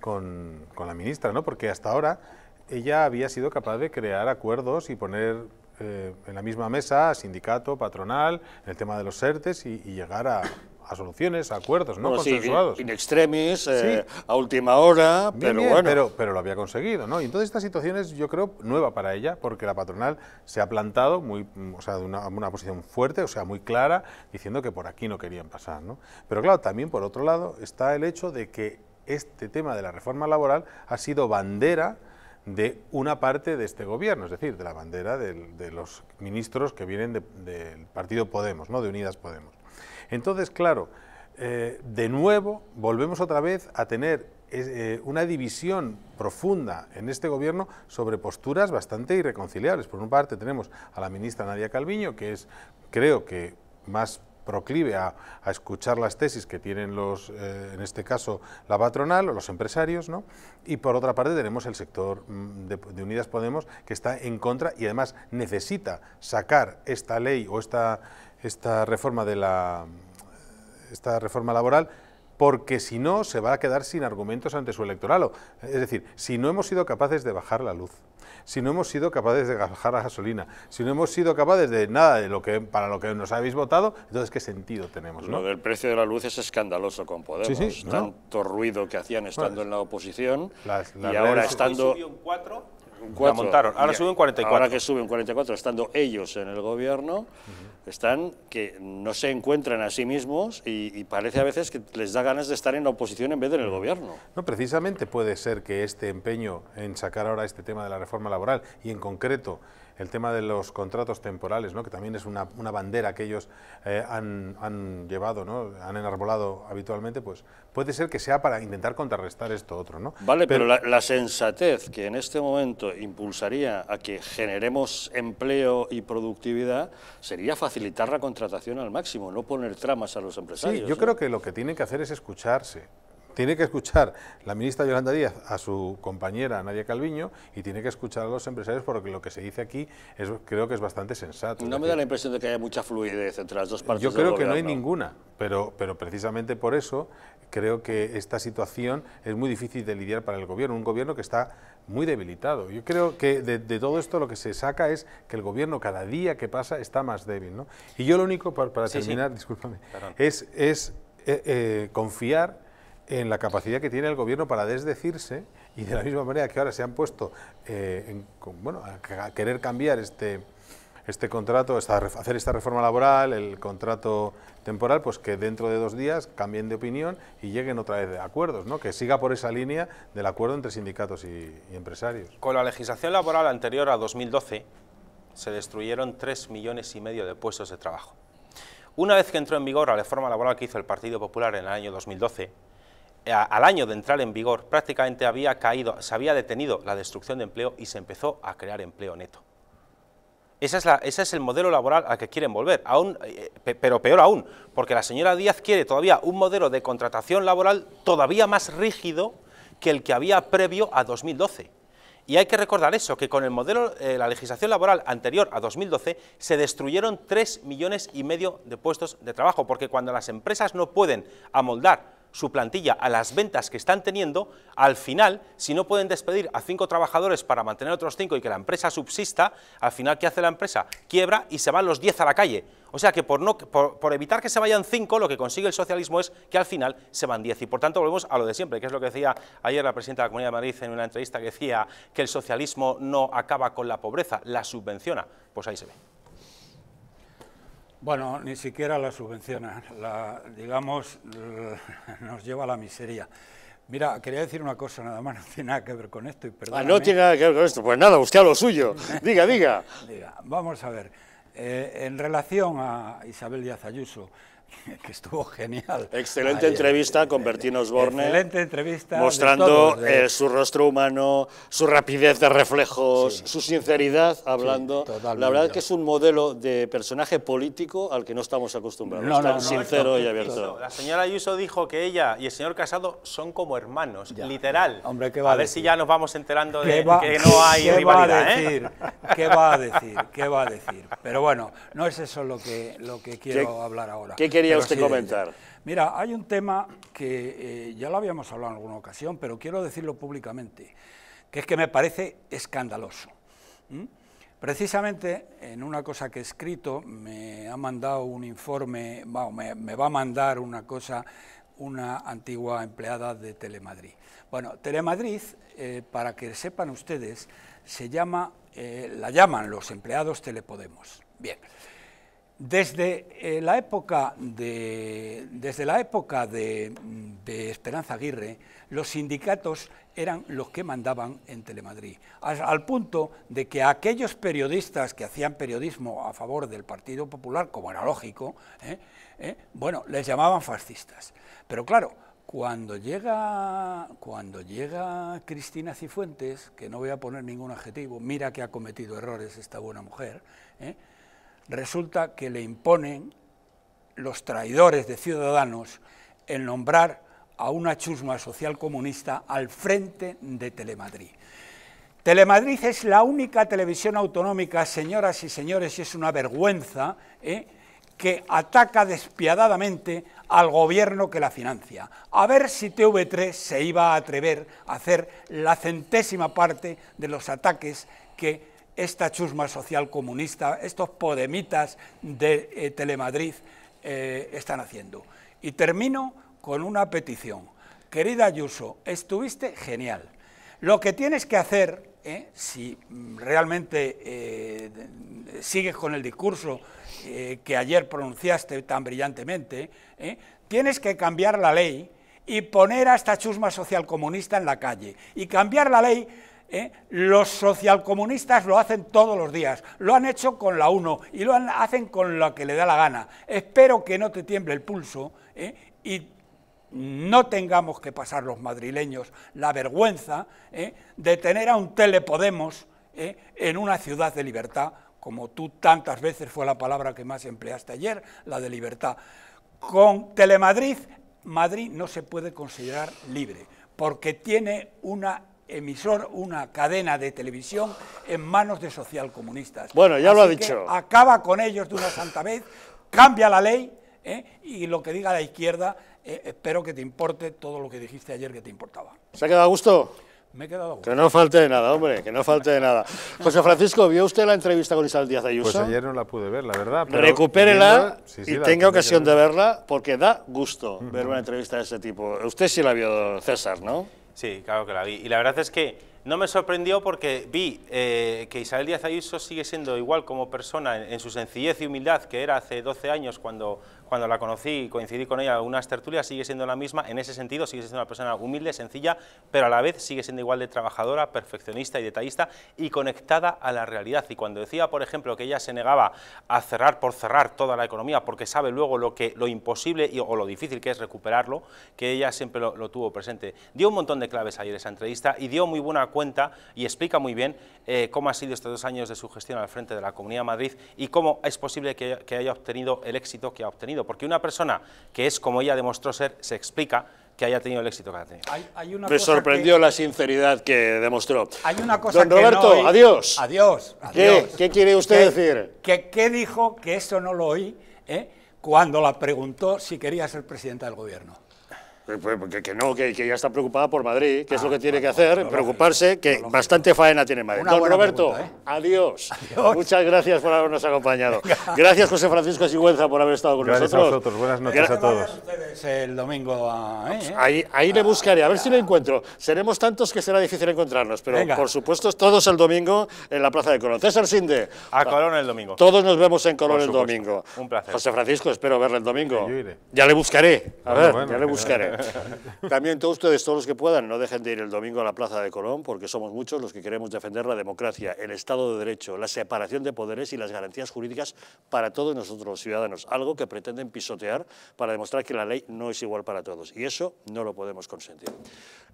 con, la ministra, ¿no? porque hasta ahora ella había sido capaz de crear acuerdos y poner eh, en la misma mesa sindicato, patronal, el tema de los ERTES y llegar a, a soluciones, acuerdos no consensuados. in extremis, eh, a última hora, pero bueno. Pero, lo había conseguido, ¿no? Y entonces esta situación es, yo creo, nueva para ella, porque la patronal se ha plantado muy, o sea, de una, posición fuerte, o sea, muy clara, diciendo que por aquí no querían pasar, ¿no? Pero claro, también por otro lado está el hecho de que este tema de la reforma laboral ha sido bandera de una parte de este gobierno, es decir, de la bandera de los ministros que vienen del Partido Podemos, ¿no? de Unidas Podemos. Entonces, claro, eh, de nuevo volvemos otra vez a tener eh, una división profunda en este gobierno sobre posturas bastante irreconciliables. Por una parte tenemos a la ministra Nadia Calviño, que es, creo que, más proclive a, escuchar las tesis que tienen los, eh, en este caso, la patronal o los empresarios, ¿no? Y por otra parte tenemos el sector mm, de, Unidas Podemos que está en contra y además necesita sacar esta ley o esta, esta reforma, de la, esta reforma laboral porque si no se va a quedar sin argumentos ante su electorado. Es decir, si no hemos sido capaces de bajar la luz, si no hemos sido capaces de bajar la gasolina, si no hemos sido capaces de nada de lo que para lo que nos habéis votado, entonces qué sentido tenemos. ¿no? Lo del precio de la luz es escandaloso con Podemos, tanto ruido que hacían estando en la oposición y ahora estando la montaron. Ahora suben 44. Ahora que suben 44, estando ellos en el gobierno, están que no se encuentran a sí mismos y, parece a veces que les da ganas de estar en la oposición en vez de en el gobierno. No, precisamente puede ser que este empeño en sacar ahora este tema de la reforma laboral y en concreto el tema de los contratos temporales, ¿no? que también es una, bandera que ellos eh, han, llevado, ¿no? han enarbolado habitualmente, pues puede ser que sea para intentar contrarrestar esto otro. ¿no? Vale, pero, la, sensatez que en este momento impulsaría a que generemos empleo y productividad sería facilitar la contratación al máximo, no poner tramas a los empresarios. Sí, yo creo que lo que tienen que hacer es escucharse tiene que escuchar la ministra Yolanda Díaz a su compañera Nadia Calviño y tiene que escuchar a los empresarios porque lo que se dice aquí es, creo que es bastante sensato. No me da la impresión de que haya mucha fluidez entre las dos partes. Yo creo que no hay ninguna, pero, pero precisamente por eso creo que esta situación es muy difícil de lidiar para el gobierno, un gobierno que está muy debilitado. Yo creo que de, todo esto lo que se saca es que el gobierno cada día que pasa está más débil. ¿no? Y yo lo único, para, terminar, es, es eh, eh, confiar en la capacidad que tiene el gobierno para desdecirse y de la misma manera que ahora se han puesto eh, bueno, a querer cambiar este, este contrato, esta, hacer esta reforma laboral, el contrato temporal, pues que dentro de dos días cambien de opinión y lleguen otra vez de acuerdos, ¿no? que siga por esa línea del acuerdo entre sindicatos y, y empresarios. Con la legislación laboral anterior a 2012 se destruyeron 3 millones y medio de puestos de trabajo. Una vez que entró en vigor la reforma laboral que hizo el Partido Popular en el año 2012, al año de entrar en vigor prácticamente había caído, se había detenido la destrucción de empleo y se empezó a crear empleo neto. Esa es ese es el modelo laboral al que quieren volver, eh, pero peor aún, porque la señora Díaz quiere todavía un modelo de contratación laboral todavía más rígido que el que había previo a 2012. Y hay que recordar eso, que con el modelo, eh, la legislación laboral anterior a 2012 se destruyeron 3 millones y medio de puestos de trabajo, porque cuando las empresas no pueden amoldar su plantilla a las ventas que están teniendo, al final, si no pueden despedir a cinco trabajadores para mantener otros cinco y que la empresa subsista, al final, ¿qué hace la empresa? Quiebra y se van los diez a la calle. O sea que por, no, evitar que se vayan cinco, lo que consigue el socialismo es que al final se van diez. Y por tanto volvemos a lo de siempre, que es lo que decía ayer la presidenta de la Comunidad de Madrid en una entrevista que decía que el socialismo no acaba con la pobreza, la subvenciona. Pues ahí se ve. Bueno, ni siquiera la subvenciona, digamos, nos lleva a la miseria. Mira, quería decir una cosa nada más, no tiene nada que ver con esto y Ah, no tiene nada que ver con esto, pues nada, usted a lo suyo, diga, diga. Vamos a ver, eh, en relación a Isabel Díaz Ayuso, que estuvo genial. Excelente entrevista con eh, Bertín Osborne. Excelente entrevista. Mostrando eh, su rostro humano, su rapidez de reflejos, su sinceridad hablando. la verdad es que es un modelo de personaje político al que no estamos acostumbrados. No, tan sincero y abierto. La señora Ayuso dijo que ella y el señor Casado son como hermanos, literal. Hombre, a, ver si ya nos vamos enterando de que no hay ¿qué rivalidad. Va a ¿eh? decir, ¿Qué va a decir? ¿Qué va a decir? Pero bueno, no es eso lo que, lo que quiero hablar ahora. ¿qué quería usted comentar? Mira, hay un tema que eh, ya lo habíamos hablado en alguna ocasión, pero quiero decirlo públicamente, que es que me parece escandaloso. Precisamente en una cosa que he escrito, me ha mandado un informe, me, va a mandar una cosa una antigua empleada de Telemadrid. Bueno, Telemadrid, eh, para que sepan ustedes, se llama, eh, la llaman los empleados Telepodemos. Bien, desde, eh, la época de, desde la época, de, Esperanza Aguirre, los sindicatos eran los que mandaban en Telemadrid, al, punto de que aquellos periodistas que hacían periodismo a favor del Partido Popular, como era lógico, ¿eh? ¿Eh? bueno, les llamaban fascistas. Pero claro, cuando llega, cuando llega Cristina Cifuentes, que no voy a poner ningún adjetivo, mira que ha cometido errores esta buena mujer, ¿eh? resulta que le imponen los traidores de Ciudadanos el nombrar a una chusma social comunista al frente de Telemadrid. Telemadrid es la única televisión autonómica, señoras y señores, y es una vergüenza, ¿eh? que ataca despiadadamente al gobierno que la financia. A ver si TV3 se iba a atrever a hacer la centésima parte de los ataques que esta chusma social comunista, estos podemitas de eh, Telemadrid eh, están haciendo. Y termino con una petición. Querida Ayuso, estuviste genial. Lo que tienes que hacer, ¿eh? si realmente sigues con el discurso que ayer pronunciaste tan brillantemente, tienes que cambiar la ley y poner a esta chusma social comunista en la calle y cambiar la ley ¿eh? los socialcomunistas lo hacen todos los días, lo han hecho con la 1 y lo hacen con lo que le da la gana. Espero que no te tiemble el pulso ¿eh? y no tengamos que pasar los madrileños la vergüenza ¿eh? de tener a un Telepodemos en una ciudad de libertad, como tú tantas veces fue la palabra que más empleaste ayer, la de libertad. Con Telemadrid, Madrid no se puede considerar libre, porque tiene una emisor, una cadena de televisión en manos de socialcomunistas. Bueno, ya lo ha dicho. acaba con ellos de una santa vez, cambia la ley ¿eh? y lo que diga la izquierda, eh, espero que te importe todo lo que dijiste ayer que te importaba. ¿Se ha quedado a gusto? Me he quedado a gusto. Que no falte de nada, hombre, que no falte de nada. José Francisco, ¿vio usted la entrevista con Isabel Díaz Ayuso? Pues ayer no la pude ver, la verdad. Recupérela y tenga ocasión de verla porque da gusto ver una entrevista de ese tipo. Usted sí la vio, César, ¿no? Sí, claro que la vi. Y la verdad es que no me sorprendió porque vi eh, que Isabel Díaz Ayuso sigue siendo igual como persona en, su sencillez y humildad que era hace 12 años cuando, cuando la conocí y coincidí con ella en unas tertulias, sigue siendo la misma, en ese sentido sigue siendo una persona humilde, sencilla, pero a la vez sigue siendo igual de trabajadora, perfeccionista y detallista y conectada a la realidad. Y cuando decía, por ejemplo, que ella se negaba a cerrar por cerrar toda la economía porque sabe luego lo, que, lo imposible o lo difícil que es recuperarlo, que ella siempre lo, tuvo presente. Dio un montón de claves ayer esa entrevista y dio muy buena y explica muy bien eh, cómo ha sido estos dos años de su gestión al frente de la Comunidad de Madrid y cómo es posible que, haya obtenido el éxito que ha obtenido. Porque una persona que es como ella demostró ser, se explica que haya tenido el éxito que ha tenido. Hay, Me sorprendió la sinceridad que demostró. Hay una cosa Don Roberto, que adiós. Adiós. ¿Qué, quiere usted decir? Que, dijo? Que eso no lo oí eh, cuando la preguntó si quería ser presidenta del gobierno. Pues, que, no, que, ya está preocupada por Madrid, que es lo ah, que tiene que hacer, preocuparse, que bastante faena tiene Madrid. Don Roberto, ¿eh? adiós. Muchas gracias por habernos acompañado. gracias, José Francisco Sigüenza, por haber estado con gracias nosotros. A Buenas noches a todos. El domingo ¿eh? pues ahí, ahí le buscaré, a ver si lo encuentro. Seremos tantos que será difícil encontrarnos, pero por supuesto, todos el domingo en la Plaza de Colón. César Sinde. A Colón el domingo. Todos nos vemos en Colón el domingo. Un placer. José Francisco, espero verle el domingo. Ya le buscaré, a ver, ya le buscaré. También todos ustedes, todos los que puedan, no dejen de ir el domingo a la Plaza de Colón, porque somos muchos los que queremos defender la democracia, el Estado de Derecho, la separación de poderes y las garantías jurídicas para todos nosotros los ciudadanos, algo que pretenden pisotear para demostrar que la ley no es igual para todos. Y eso no lo podemos consentir.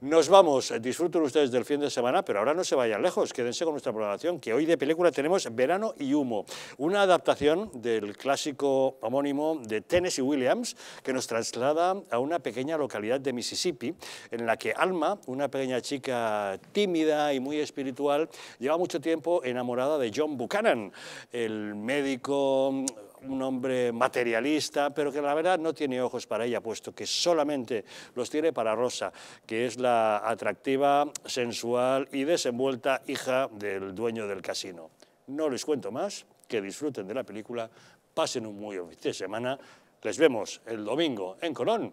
Nos vamos, disfruten ustedes del fin de semana, pero ahora no se vayan lejos, quédense con nuestra programación, que hoy de película tenemos Verano y Humo, una adaptación del clásico homónimo de Tennessee Williams, que nos traslada a una pequeña localidad de Mississippi, en la que Alma, una pequeña chica tímida y muy espiritual, lleva mucho tiempo enamorada de John Buchanan, el médico un hombre materialista, pero que la verdad no tiene ojos para ella, puesto que solamente los tiene para Rosa, que es la atractiva, sensual y desenvuelta hija del dueño del casino. No les cuento más, que disfruten de la película, pasen un muy buen de semana, les vemos el domingo en Colón